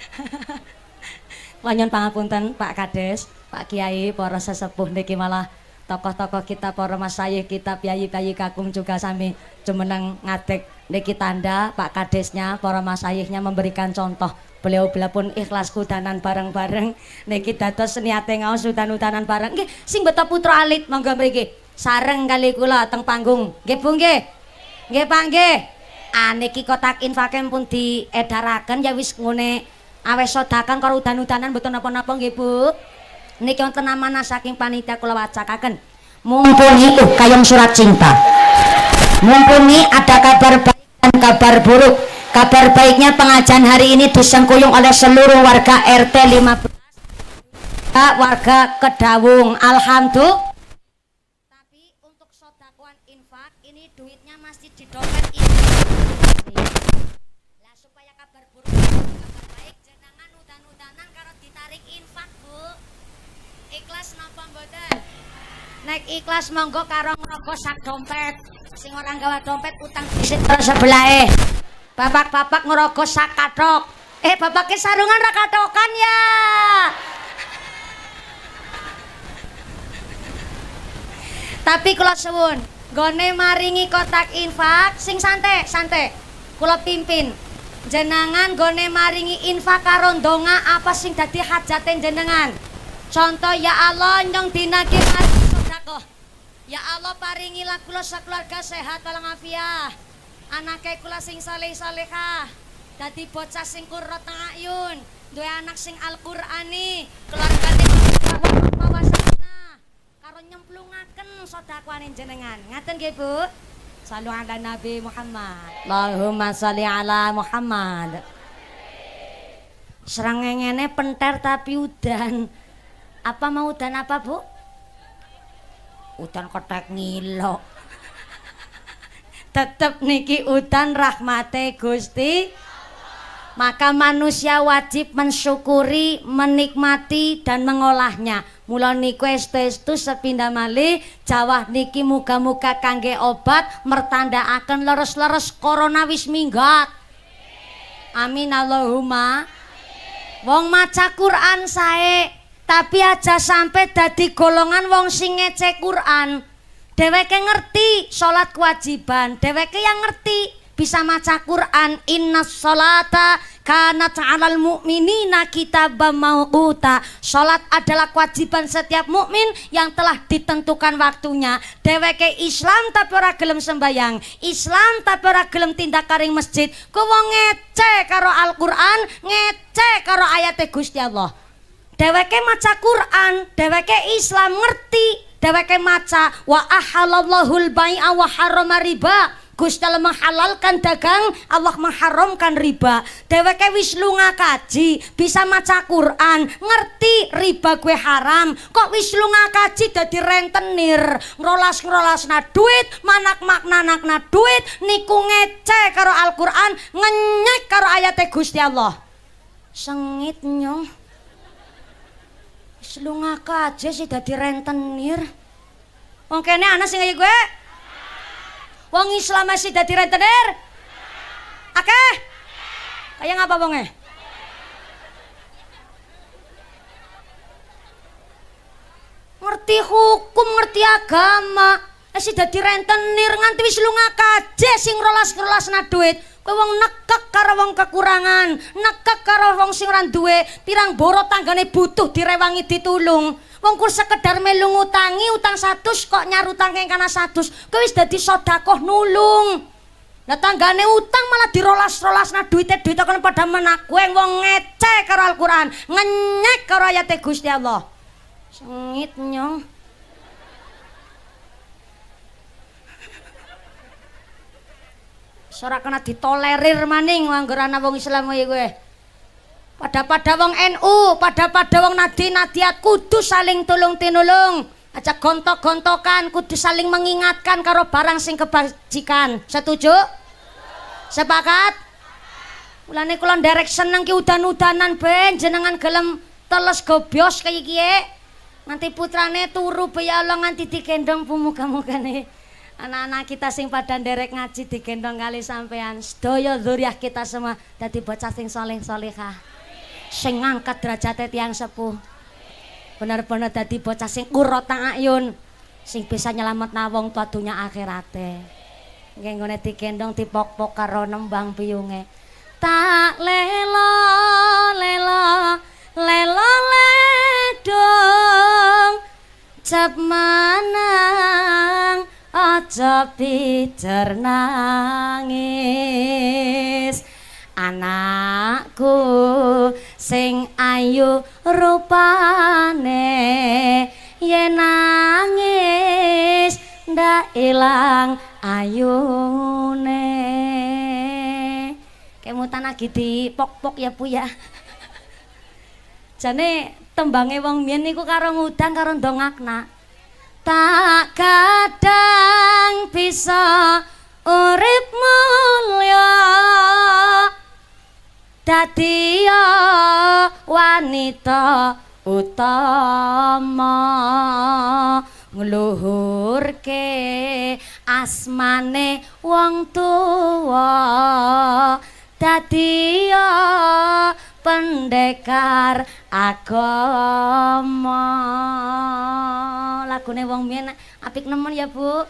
wanyon pangapunten Pak Kades Pak Kiai para sesepuh niki malah tokoh-tokoh kita para masayih kita piayi-piayi kakung juga sami cemeneng ngadek niki tanda pak kadesnya para masayihnya memberikan contoh beliau beliau ikhlas kudanan bareng-bareng niki dados niate ngaos utan-utanan bareng nggih sing beta putra alit monggo mriki sareng kali kula teng panggung nggih Bu nggih nggih Pak nggih aniki ah, kotak infakem pun diedaraken ya wis ngene awes sodakan karo udan-udanan mboten napa-napa nggih Bu niki wonten amanah saking panitia kula wacakaken mumpuni uh, kayang surat cinta mumpuni ada kabar baik dan kabar buruk kabar baiknya pengajian hari ini disengkuyung oleh seluruh warga RT 15 warga Kedawung Alhamdulillah Nek ikhlas monggo karo ngrogo sak dompet. Sing ora gawa dompet utang dhisik karo sebelahe. Bapak-bapak ngrogo sak kathok. Eh bapak sarungan ra kathokan ya. Tapi kula suwun, gone maringi kotak infak sing santai, santai. Kula pimpin. Jenengan gone maringi infak karo donga apa sing dadi hajatin jenengan. Contoh ya Allah nyong dinagi mas Ya Allah paringilah kula sekeluarga sehat afiah Anaknya kula sing saleh saleha Dadi bocah sing kurut ayun, dua anak sing Al-Qur'ani, keluargane wawasana. Karo nyemplungaken sedakwane jenengan. Ngaten nggih, ibu? Salam ala Nabi Muhammad. Allahumma salli ala Muhammad. Serangengene pentar tapi udan. Apa mau udan apa, Bu? Udan kotak ngilok tetep niki Udan rahmate gusti maka manusia wajib mensyukuri, menikmati dan mengolahnya. Mula niku estu-estu sepindah mali, jawah niki muga-muga kangge obat mertanda akan leres-leres corona wis minggat. Amin Allahumma. Wong maca Quran sae tapi aja sampai dadi golongan wong sing ngecek Quran yang ngerti sholat kewajiban Deweke yang ngerti bisa maca Quran inna sholata karena ta'alal mu'minina kita bamauta. Sholat adalah kewajiban setiap mukmin yang telah ditentukan waktunya Deweke Islam tapi ora gelem sembayang Islam tapi ora gelem tindak karing masjid kowe ngece karo Al-Qur'an ngece karo ayat-ayat Gusti Allah dheweke maca Quran, dheweke Islam ngerti, dheweke maca wa ahalallahul bai'a wa harrama riba. Gusti Allah menghalalkan dagang, Allah mengharamkan riba. Dheweke wis lunga kaji, bisa maca Quran, ngerti riba gue haram. Kok wis lunga kaji dadi rentenir, ngrolas na duit, manak makna-nakna duit, niku ngece karo Al-Qur'an, ngenyek karo ayate Gusti Allah. Sengit nyong. Selunga kaje sih dadi rentenir. Wong kene ana sing kaya gue? Wong Islam sih dadi rentenir? Oke. Kaya ngapa wonge? Ngerti hukum, ngerti agama. Eh sih dadi rentenir nganti wis lunga kaje sing rolas-rolas na duit. kowe wong nekek karo wong kekurangan nekek karo wong sing ora duwe pirang boro tanggane butuh direwangi ditulung wong kur sekedar melu ngutangi utang satus kok nyarutang ing kana satus kowe wis dadi sedekah nulung Nah tanggane utang malah dirolas-rolas nah duite duite kan pada mana wong ngece karo Al Quran ngenyek karo ayat Gusti Allah sengit nyong ora kena ditolerir maning langgaran wong Islam kowe. Pada-pada wong NU, pada-pada wong Nadi Nadiat kudu saling tulung tinulung. Aja gontok-gontokan, kudu saling mengingatkan karo barang sing kebajikan. Setuju? Sepakat? Mulane kula nderek seneng ki udan-udanan ben jenengan gelem teles gobyos kaya kiye. Nanti putrane turu beya Allah nganti dikendong pumuka-mukane. Ya. anak-anak kita sing pada nderek ngaji digendong kali sampean sedaya zuriat kita semua dadi bocah sing saleh salehah sing ngangkat derajate tiang sepuh Benar-benar dadi bocah sing urot ayun sing bisa nyelamet nawong tua dunya akhirate nggih ngene digendong dipok-pok karo nembang biyunge tak lelo lelo lelo ledong cap manang Ojo pijer nangis Anakku sing ayu rupane Ye nangis nda ilang ayune Kemutan lagi di pok-pok ya bu ya Jane tembange wong mien niku karo ngudang karo dongakna tak kadang bisa urip mulya dadi wanita utama ngluhurke asmane wong tuwa dadi pendekar agama. Lagune wong biyen apik nemen ya, Bu.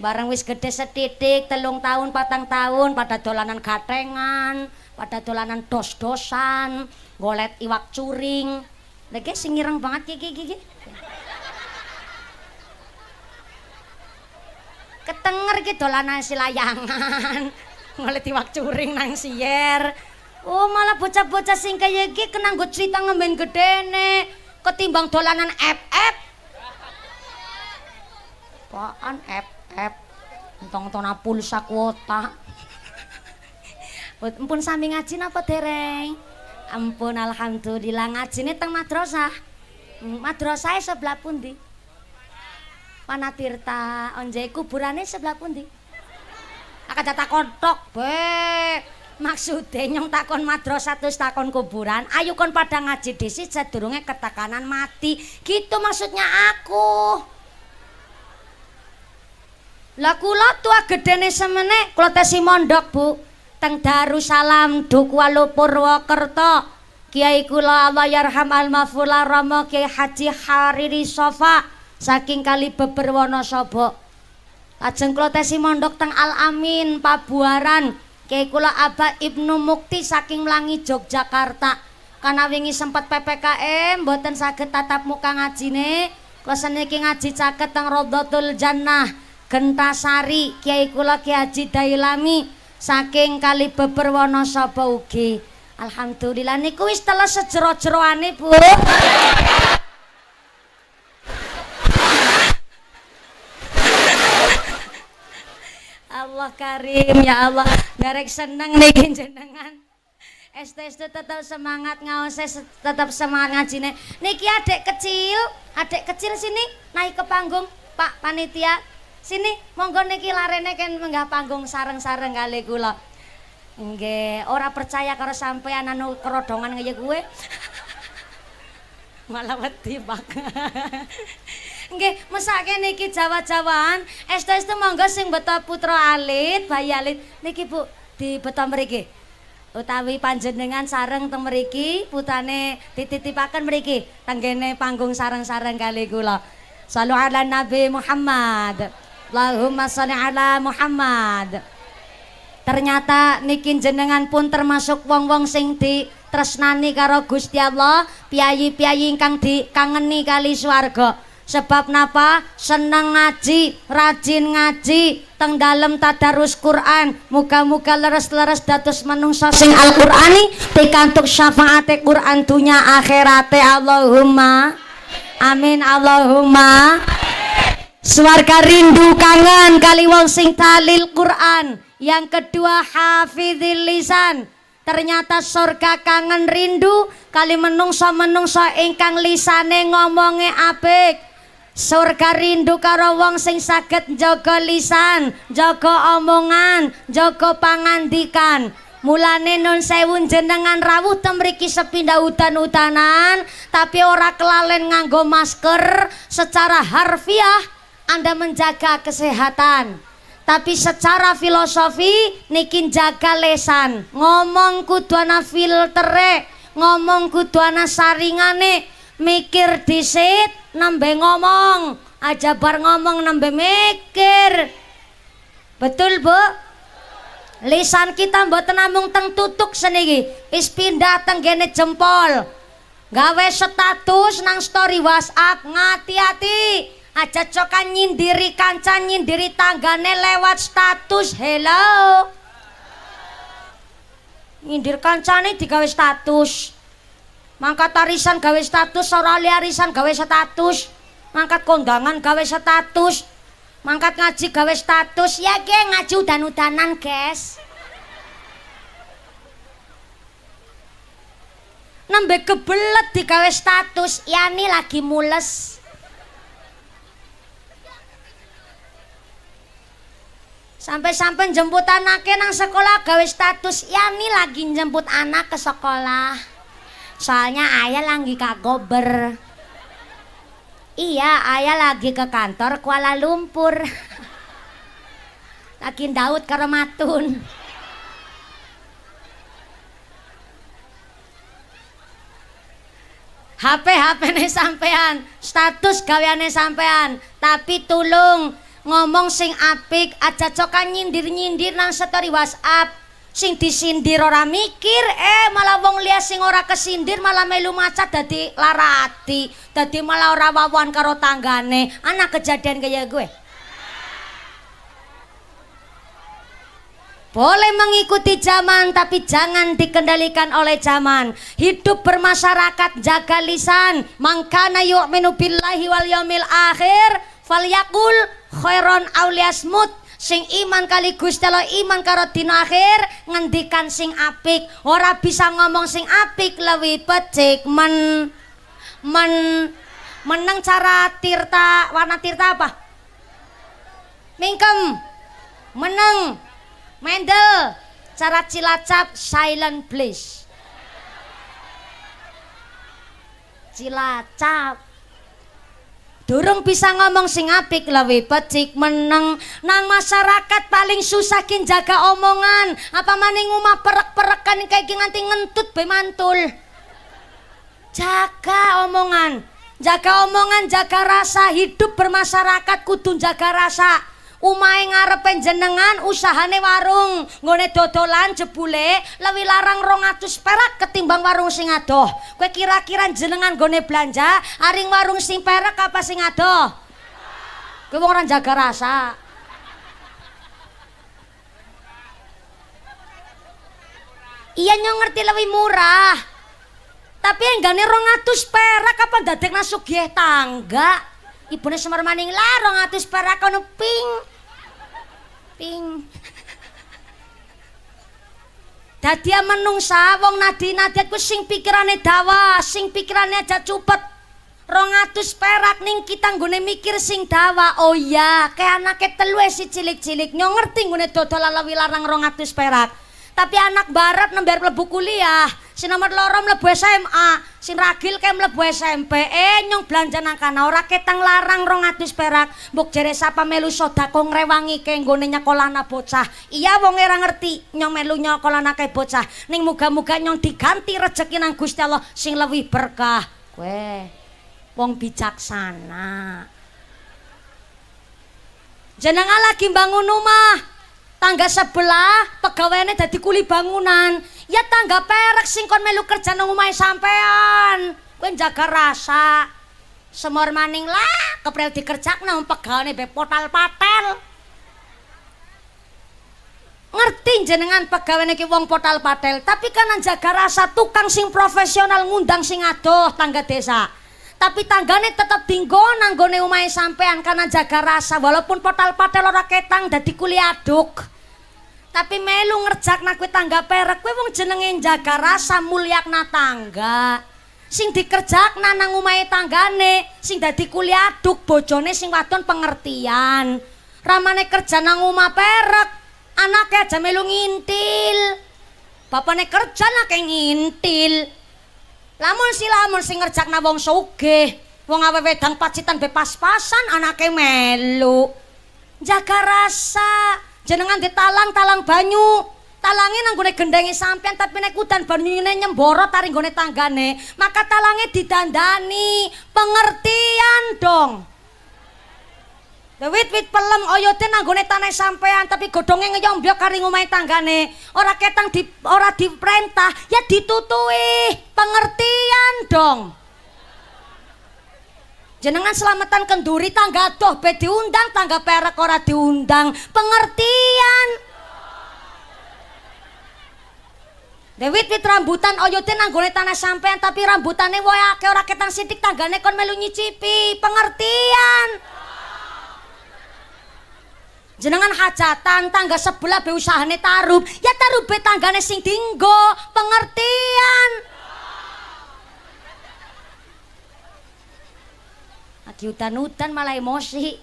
Bareng wis gede setitik, telung tahun, patang tahun, pada dolanan katengan pada dolanan dos-dosan, golet iwak curing. Lagi singirang banget kiki kiki Ketenger gitu dolanan silayangan layangan, ngolet iwak curing nang sier. Oh, malah bocah-bocah sing kaya iki kena nggo crita ngemben gedene ketimbang dolanan FF. Apaan FF? Entong-entong pulsa kuota. Ampun sami ngaji napa dereng? Ampun alhamdulillah ngajine teng madrasah. Hmm, madrasah e sebelah pundi? Panatirta, onje kuburane sebelah pundi? Akan jatah kontok, bek. maksude nyong takon madrasah satus takon kuburan ayo kon padha ngaji disi sedurunge ketakanan mati gitu maksudnya aku lah kula tua gedene semene kula tesi mondok bu teng darussalam duku walupur wakerto kiai kula Allah yarham al mafula ramo kiai haji hariri sofa saking kali beberwono sobo ajeng kula tesi mondok teng al amin pabuaran Kiai kula Aba Ibnu Mukti saking Mlangi Yogyakarta. Kana wingi sempat PPKM mboten saged tatap muka ngajine. Kula seniki ngaji caket teng Raudhatul Jannah Gentasari Kiai kula Kiai Haji Dailami saking Kali Beber Wonosobo ugi. Alhamdulillah niku wis telas sejero-jeroane Bu. Karim ya Allah Derek seneng nih jenengan ST itu tetap semangat ngaos tetap semangat jine niki adik kecil adik kecil sini naik ke panggung Pak Panitia sini monggo niki larene kan menggah panggung sareng-sareng kali gula Nge, ora percaya kalau sampean anu kerodongan ngeyek gue malah wedi pak nggih mesake niki jawa-jawaan estu-estu monggo sing beto putra alit bayi alit niki Bu di beto mriki utawi panjenengan sareng teng mriki putane dititipaken mriki tenggene panggung sareng-sareng kali kula Salu ala Nabi Muhammad Allahumma salli ala Muhammad Ternyata niki jenengan pun termasuk wong-wong sing di tresnani karo Gusti Allah, piyayi-piyayi ingkang dikangeni kali swarga. Sebab napa? Seneng ngaji, rajin ngaji, teng tadarus Quran. muka muka leres-leres datus menungsa sing Al-Qur'ani pikantuk syafaat Quran akhirat akhirate Allahumma. Amin Allahumma. Suarga rindu kangen kali wong sing talil Quran. Yang kedua hafidhil lisan. Ternyata surga kangen rindu kali menungso-menungso ingkang lisane ngomonge apik. Surga rindu karo wong sing saged njaga lisan, njaga omongan, njaga pangandikan. Mulane nun sewu jenengan rawuh ta mriki sepindah udan utanan tapi ora kelalen nganggo masker secara harfiah Anda menjaga kesehatan. Tapi secara filosofi nikin jaga lesan. Ngomong kudu ana filtere, ngomong kudu ana saringane. mikir disit nembe ngomong aja bar ngomong nembe mikir betul bu lisan kita mboten namung teng tutuk seniki wis pindah teng gene jempol gawe status nang story whatsapp ngati-hati aja cokan nyindiri kanca, nyindiri tanggane lewat status hello nyindir kancane digawe status mangkat arisan gawe status ora arisan gawe status mangkat kondangan gawe status mangkat ngaji gawe status ya ge ngaji udan-udanan guys nembe kebelet di gawe status yani lagi mules sampai-sampai jemput anaknya nang sekolah gawe status ya yani lagi jemput anak ke sekolah Soalnya ayah lagi kagober. Iya, ayah lagi ke kantor Kuala Lumpur. lagi Daud Rematun. HP HP ne sampean, status gaweane sampean, tapi tulung ngomong sing apik, aja cokan nyindir-nyindir nang story WhatsApp sing disindir ora mikir eh malah wong liya sing ora kesindir malah melu macet dadi larati dadi malah ora wawan karo tanggane anak kejadian kaya gue Boleh mengikuti zaman tapi jangan dikendalikan oleh zaman. Hidup bermasyarakat jaga lisan. Mangkana yu'minu billahi wal yaumil akhir falyakul khairon awliyasmut sing iman kali Gusti Allah iman karo dina akhir ngendikan sing apik ora bisa ngomong sing apik lewi becik men men menang cara tirta warna tirta apa mingkem menang mendel cara cilacap silent please cilacap Durung bisa ngomong sing apik lewe pecik meneng Nang masyarakat paling susah kin jaga omongan Apa maning umah perek-perekan kayak gini nanti ngentut be mantul Jaga omongan Jaga omongan, jaga rasa Hidup bermasyarakat kudun jaga rasa umai ngarepen jenengan usahane warung, ngone dodolan jebule lewi larang rongatus perak ketimbang warung sing adoh. Kue kira-kira jenengan nggone belanja aring warung sing perak apa sing adoh? Kue orang jaga rasa. Iya nyong ngerti lebih murah. Tapi yang gane rongatus perak apa dadek nasuk ya tangga? Ibune Semar maning lah 200 perak kono ping. ping. Dadi menungsa wong nadi-nadi ku sing pikirane dawa, sing pikirane aja cupet. 200 perak ning kita nggone mikir sing dawa. Oh iya, kayak anake telu si cilik-cilik nyong ngerti nggone dodol ala wilarang 200 perak. tapi anak barat nembar mlebu kuliah sing nomor loro mlebu SMA sing ragil ke mlebu SMP eh nyong belanja nang kana ora ketang larang 200 perak mbok jere sapa melu sedako ngrewangi ke nggone nyekolana bocah iya wong ora ngerti nyong melu nyekolana ke bocah ning muga-muga nyong diganti rejeki nang Gusti Allah sing lebih berkah kowe wong bijaksana Jenengan lagi bangun rumah, tangga sebelah pegawainya jadi kuli bangunan ya tangga perek sing kon melu kerja nang omahe sampean kowe jaga rasa semor maning lah kepril dikerjak nang pegawainya be potal patel ngerti jenengan pegawainya ki wong potal patel tapi kan jaga rasa tukang sing profesional ngundang sing adoh tangga desa tapi tanggane tetep dinggo nang gone omahe sampean kana jaga rasa walaupun potal patel ora ketang dadi kuli aduk tapi melu ngerjak nak tangga perek kuwi wong jenenge jaga rasa mulyakna tangga sing dikerjak nang omahe tanggane sing dadi kuli aduk bojone sing wadon pengertian ramane kerja nang umah perek anake aja melu ngintil bapane kerja nak ngintil Lamun sila lamun sing ngerjakna wong sogeh, Wong awe wedang pacitan bepas-pasan anake melu. Jaga rasa. Jenengan ditalang talang banyu. Talange nang gone gendenge sampean tapi nek udan banyune nyemboro tari gone tanggane, maka talange didandani. Pengertian dong. wit-wit pelem oyote oh, ya, nanggone tanah sampean tapi godongnya ngeyombyok kari ngumai tanggane. Ora ketang di ora diperintah, ya ditutui. Pengertian dong. Jenengan selamatan kenduri tangga doh be diundang, tangga perak ora diundang. Pengertian. Dewit wit rambutan oyote oh, ya, nanggone tanah sampean tapi rambutane wae akeh ora ketang sithik tanggane kon melu nyicipi. Pengertian jenengan hajatan tangga sebelah be usahane tarub ya tarub be tanggane sing dinggo pengertian lagi hutan-hutan malah emosi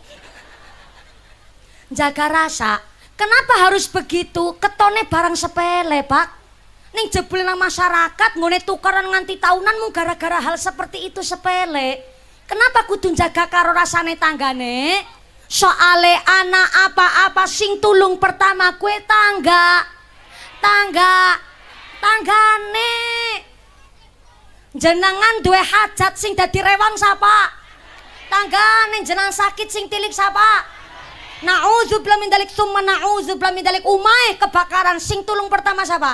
jaga rasa kenapa harus begitu ketone barang sepele pak ning jebul nang masyarakat ngone tukaran nganti tahunan gara-gara hal seperti itu sepele kenapa kudu jaga karo rasane tanggane soale anak apa-apa sing tulung pertama kue tangga tangga tanggane jenengan duwe hajat sing dadi rewang sapa tanggane jenang sakit sing tilik sapa na'udzu billahi min dalik summa na'udzu billahi min dalik umay kebakaran sing tulung pertama sapa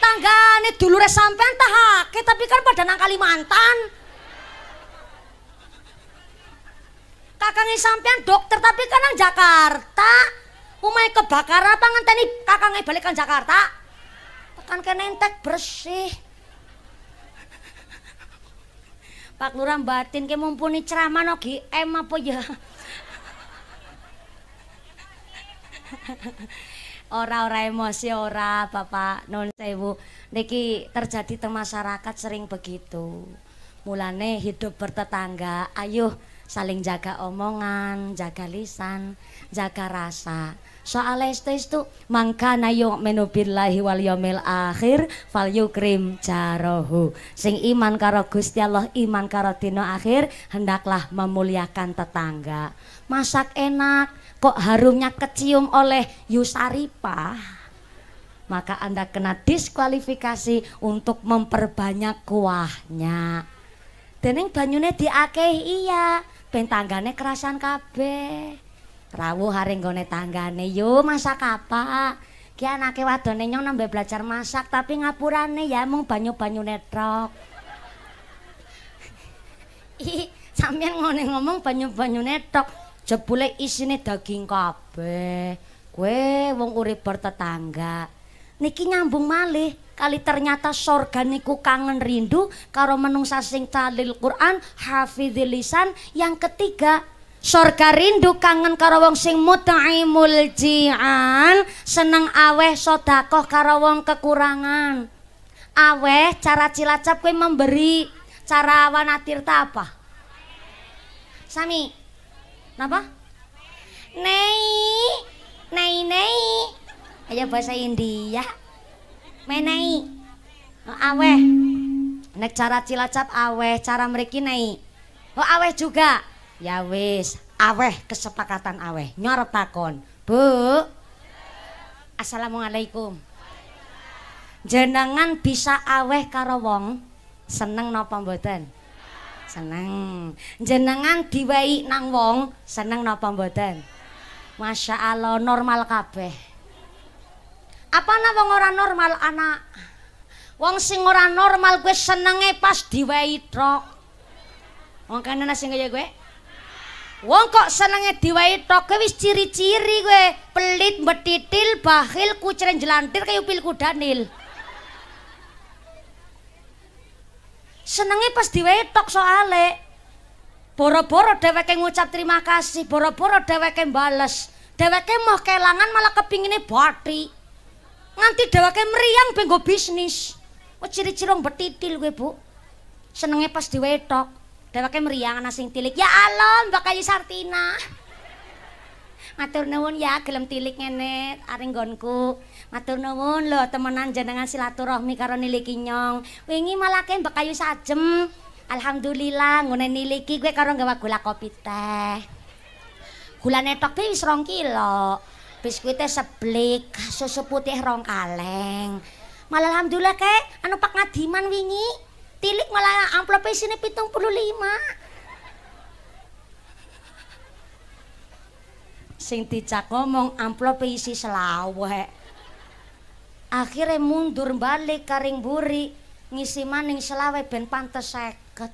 tanggane dulure sampean tahake tapi kan pada nang Kalimantan kakangnya sampean dokter tapi kan nang Jakarta umai kebakaran apa ngenteni kakangnya balik ke Jakarta tekan ke nentek bersih Pak Lurah batin ke mumpuni ceramah no GM apa ya Ora-ora emosi ora, Bapak Non Sewu. Niki terjadi teng masyarakat sering begitu. Mulane hidup bertetangga, ayo saling jaga omongan, jaga lisan, jaga rasa. Soal estes itu mangka nayo menubillahi wal yomil akhir fal yukrim jarohu. Sing iman karo Gusti Allah, iman karo dino akhir, hendaklah memuliakan tetangga. Masak enak, kok harumnya kecium oleh Yusaripah maka Anda kena diskualifikasi untuk memperbanyak kuahnya. Dening banyune diakeh iya, ben tanggane kerasan kabeh. Rawuh hari nggone tanggane, yo masak apa? Ki anake wadone nyong nembe belajar masak tapi ngapurane ya mung banyu-banyu netrok. I, sampean ngone ngomong banyu-banyu netrok, jebule isine daging kabeh. Kowe wong urip bertetangga, niki nyambung malih kali ternyata sorga niku kangen rindu karo menungsa sing talil Quran hafizil lisan yang ketiga sorga rindu kangen karo wong sing mut'imul ji'an seneng aweh sodakoh karo wong kekurangan aweh cara cilacap kue memberi cara wanatirta apa sami napa nei nei nei Ayo bahasa India. Menai. Aweh. Nek cara cilacap aweh, cara mriki naik. Oh aweh juga. Ya wis, aweh kesepakatan aweh. Nyor takon. Bu. Assalamualaikum. Jenengan bisa aweh karo wong seneng napa mboten? Seneng. Jenengan diwehi nang wong seneng napa mboten? Masya Allah normal kabeh. Apa na wong ora normal anak? Wong sing ora normal gue senenge pas diwai trok Wong kene nasi kaya gue. Wong kok senenge trok gue wis ciri-ciri gue pelit, betitil, bahil, kucereng jelantir kayu kuda nil Senenge pas diwai trok soale. Boro-boro dheweke ngucap terima kasih, boro-boro dheweke mbales. Dheweke mau kelangan malah kepingine party. nganti dheweke mriyang benggo bisnis. Oh ciri-ciri wong betitil kowe, Bu. Senenge pas diwetok, dheweke mriyang ana sing tilik. Ya Allah, Mbak Kayu Sartina. Matur nuwun ya gelem tilik ngene areng gonku. Matur nuwun lho temenan jenengan silaturahmi karo niliki nyong. Wingi malake Mbak Kayu sajem. Alhamdulillah ngene niliki gue karo gawa gula kopi teh. Gulane tok wis 2 kilo. biskuite seblik, susu putih rong kaleng. Malah alhamdulillah ke, anu Pak Ngadiman wingi, tilik malah amplop isine 75. Sing dicak ngomong amplop isi selawe. Akhirnya mundur balik karing buri, ngisi maning selawe ben pantes seket.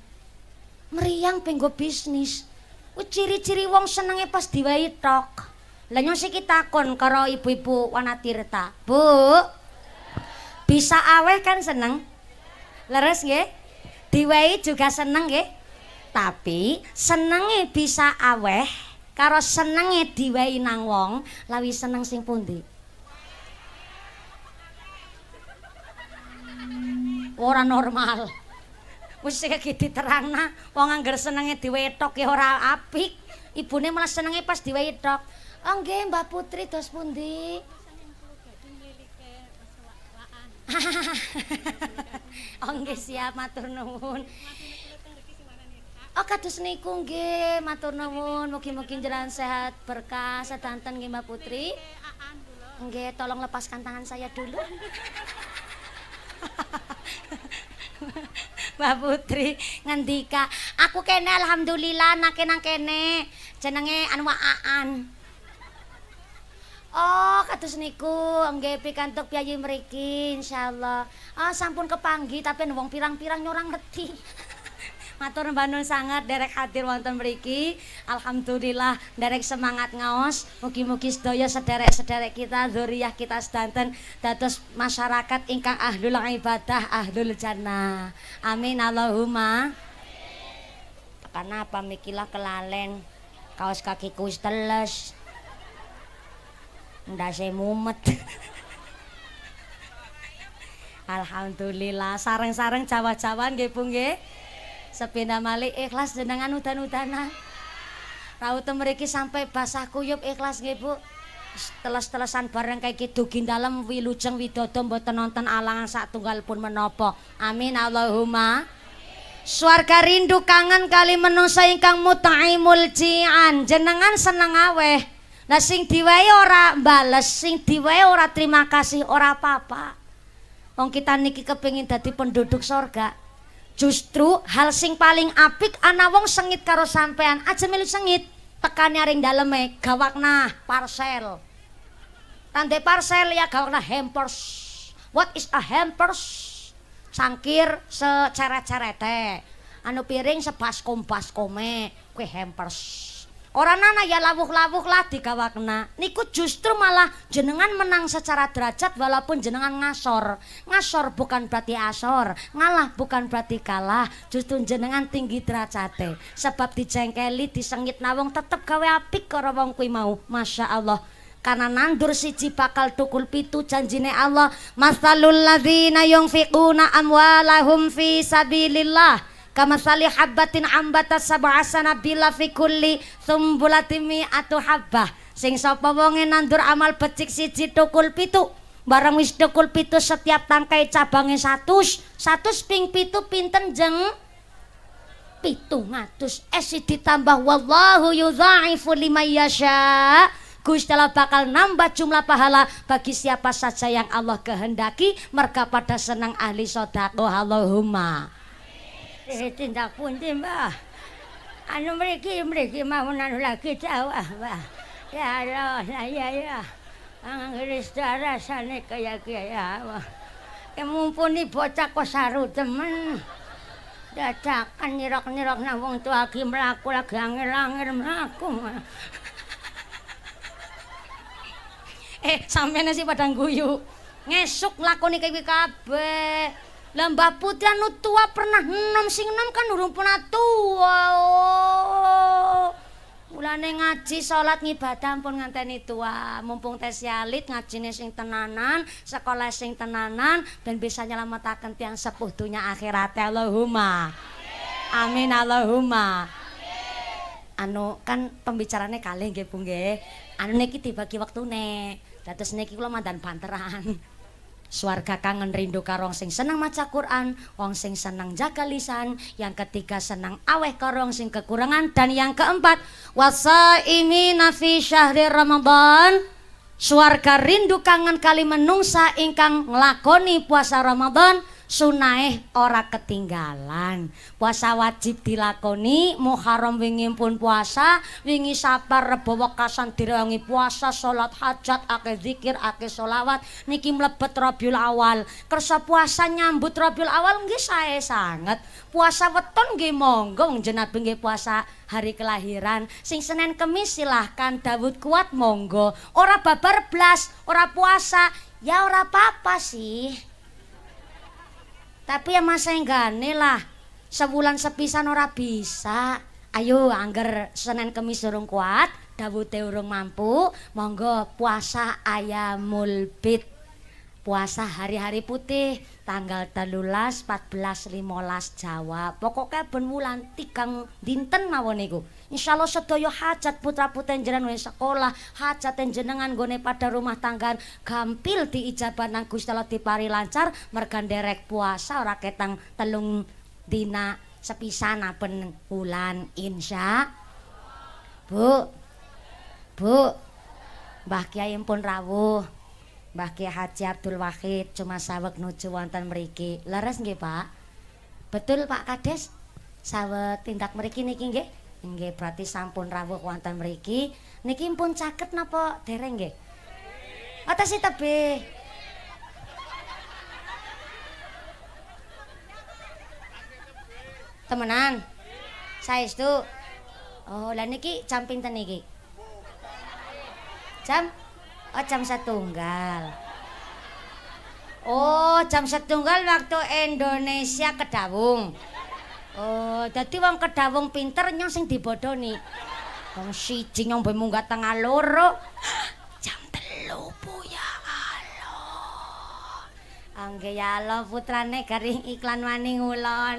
Meriang pinggo bisnis. Ciri-ciri wong senenge pas diwai Lah nyosi kita kon karo ibu-ibu Wanatirta. Bu. Bisa aweh kan seneng? Leres nggih? Diwehi juga seneng nggih? Tapi senenge bisa aweh karo senenge diwehi nang wong, lawi seneng sing pundi? Ora normal. Wis iki diterangna, wong angger senenge diwetok ya ora apik. Ibune malah senenge pas diwetok. Anggih oh, Mbak Putri dos pundi? Anggih oh, siap matur nuwun. Oh kados niku nggih matur nuwun mugi-mugi jalan sehat berkah sedanten nggih Mbak Putri. Nggih tolong lepaskan tangan saya dulu. Mbak Putri ngendika aku kene alhamdulillah nake nang kene jenenge anu Aan. Oh, kados niku nggih pikantuk piyayi mriki insyaallah. Oh, sampun kepanggi tapi wong pirang-pirang nyorang ngerti. Matur mbanun sangat derek hadir wonten mriki. Alhamdulillah derek semangat ngaos. Mugi-mugi sedaya sederek-sederek kita zuriyah kita sedanten dados masyarakat ingkang ahlul ibadah, ahlul jannah. Amin Allahumma. Karena apa mikilah kelalen kaos kakiku teles. ndase mumet Alhamdulillah sareng-sareng Jawa-jawan nggih Bu nggih Sepindah malih ikhlas jenengan udan-udanan Rautu mriki sampai basah kuyup ikhlas nggih Bu Teles-telesan bareng kayak gitu dalam wilujeng widodo mboten nonton alangan sak pun menopo Amin Allahumma Suarga rindu kangen kali menungsa ingkang muta'imul ji'an Jenengan seneng aweh Nah sing diwae ora bales, sing diwae ora terima kasih, ora apa-apa. Wong kita niki kepingin dadi penduduk sorga. Justru hal sing paling apik ana wong sengit karo sampean, aja melu sengit, tekane ring daleme gawakna parcel. Tante parcel ya gawakna hampers. What is a hampers? Sangkir seceret-cerete. Anu piring sebaskom-baskome kue hampers. Ora nana ya lawuh-lawuh lah digawa Niku justru malah jenengan menang secara derajat walaupun jenengan ngasor. Ngasor bukan berarti asor, ngalah bukan berarti kalah, justru jenengan tinggi derajate. Sebab dijengkeli, disengit nawong tetep gawe apik karo wong kuwi mau. Masya Allah. Karena nandur siji bakal tukul pitu janjine Allah. Masalul ladzina yunfiquna amwalahum fi sabilillah. kama sali habbatin ambata sab'asana bila fi kulli sumbulatin atau habbah sing sapa wonge nandur amal becik siji tukul pitu barang wis tukul pitu setiap tangkai cabangnya satus satus ping pitu pinten jeng pitu ngatus esi ditambah wallahu yudha'ifu lima yasha' Gusti bakal nambah jumlah pahala bagi siapa saja yang Allah kehendaki mereka pada senang ahli sodako Allahumma Eh, tindak punti, mbah. Anu meriki, meriki, mau anu lagi jawab, mbah. Ya Allah, nah ya, iya. Anggeris darah sana kaya kaya, ya Allah. Ya mumpuni bocah kok saru temen. Dadakan nyirok-nyirok na wong tua lagi melaku, lagi angin-angin melaku, mbah. Eh, sampe nasi padang guyu. Ngesuk lakoni kaya kabeh. Lah Mbah Putri anu tua pernah enom sing enom kan urung pernah tua. Oh. Mulane ngaji salat ngibadah pun nganteni tua, mumpung tes yalit ngajine sing tenanan, sekolah sing tenanan ben bisa nyelametaken tiang sepuh dunya akhirat. Allahumma. Amin Amin Allahumma. Amin. Anu kan pembicarane kalih nggih Bu nggih. Anu niki dibagi wektune. Dados niki kula mandan banteran. Suarga kangen rindu karong sing seneng maca Quran, wong sing seneng jaga lisan, yang ketiga seneng aweh karong sing kekurangan dan yang keempat wasaimi nafi syahri Ramadan. Suarga rindu kangen kali menungsa ingkang nglakoni puasa Ramadan. sunae ora ketinggalan puasa wajib dilakoni muharram wingi pun puasa wingi sabar rebo wekasan direngi puasa salat hajat ake zikir ake solawat niki mlebet Rabiul Awal kersa puasa nyambut Rabiul Awal nggih sae sanget puasa weton nggih monggo jenat bengi puasa hari kelahiran sing Senin Kamis silahkan Dawud kuat monggo ora babar blas ora puasa ya ora apa-apa sih Tapi ya masa enggane lah. Sebulan sepisan ora bisa. Ayo angger Senin Kamis urung kuat, dawute urung mampu, monggo puasa ayamul bid. Puasa hari-hari putih tanggal 13, 14, 15 Jawa. Pokoknya ben wulan tigang dinten mawon niku. Insya Allah sedaya hajat putra putri jenengan gue sekolah, hajat jenengan gue pada rumah tanggaan gampil di ijabah nang gusti Allah dipari lancar, merganderek puasa orang ketang telung dina sepisan apen bulan insya bu bu Mbah Kiai pun rawuh Mbah Kiai Haji Abdul Wahid cuma sawek nuju wonten mriki leres nggih Pak Betul Pak Kades sawet tindak mriki niki nggih Nggih, berarti sampun rawuh wonten mriki. Niki pun caket napa dereng nggih? Atas si Temenan. Saya itu. Oh, lah niki jam pinten niki? Jam? Oh, jam setunggal. Oh, jam setunggal waktu Indonesia kedawung. Oh, dadi wong kedawung pinter nyong sing dibodoni. Wong siji nyong mbe munggah tengah loro. Jam telu bu ya Allah. Angge ya Allah putrane garing iklan wani ngulon.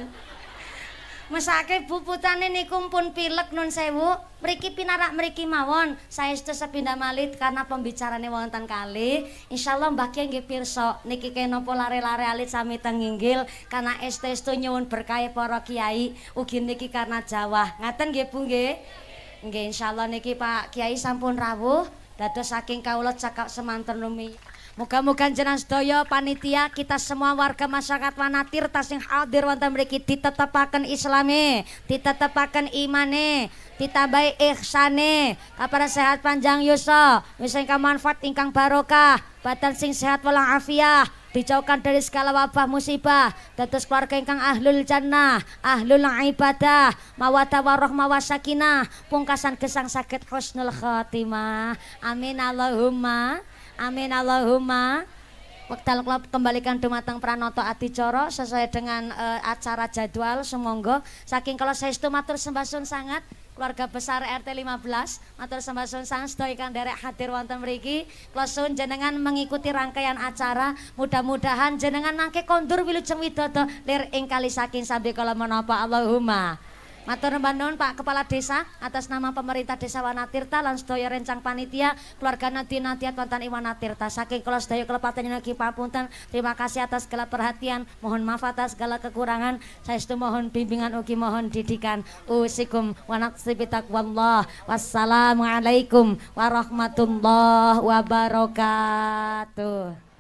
Mesake bu putane niku pun pilek nun sewu. mriki pinarak mriki mawon saestu sepindah malih karena pembicarane wonten kali insyaallah Mbah Ki nggih pirsa niki kene lare-lare alit sami teng nginggil karena estu nyuwun berkahe para kiai Ugin niki karena jawah ngaten nggih Bu nggih nggih insyaallah niki Pak Kiai sampun rawuh dados saking kawula cakap semanten lumih Muka muka jenang sedoyo panitia kita semua warga masyarakat wanatir tasing hadir wonten mriki ditetepaken islame, ditetepaken imane, ditambahi ihsane, kabar sehat panjang yusa, misalnya manfaat ingkang barokah, badan sing sehat afiah dijauhkan dari segala wabah musibah tetes keluarga ingkang ahlul jannah ahlul ibadah mawata waroh mawasakinah pungkasan gesang sakit khusnul khatimah amin Allahumma Amin Allahumma. Wektal klub kembalikan dumateng pranoto adicara sesuai dengan uh, acara jadwal semonggo saking kalau saya itu matur sembasun sangat keluarga besar RT 15 matur sembasun sang ikan derek hadir wonten mriki klosun jenengan mengikuti rangkaian acara mudah-mudahan jenengan nangke kondur wilujeng widodo lir ing kali saking sambil kalau menapa Allahumma Matur nuwun Pak Kepala Desa atas nama pemerintah Desa Wanatirta lan sedaya rencang panitia keluarga Nadia Nadia Kontan Iwanatirta. Saking kula sedaya kelepatannya lagi papunten. Terima kasih atas segala perhatian. Mohon maaf atas segala kekurangan. Saya itu mohon bimbingan ugi mohon didikan. Usikum wanatsibitak wallah Wassalamualaikum warahmatullahi wabarakatuh.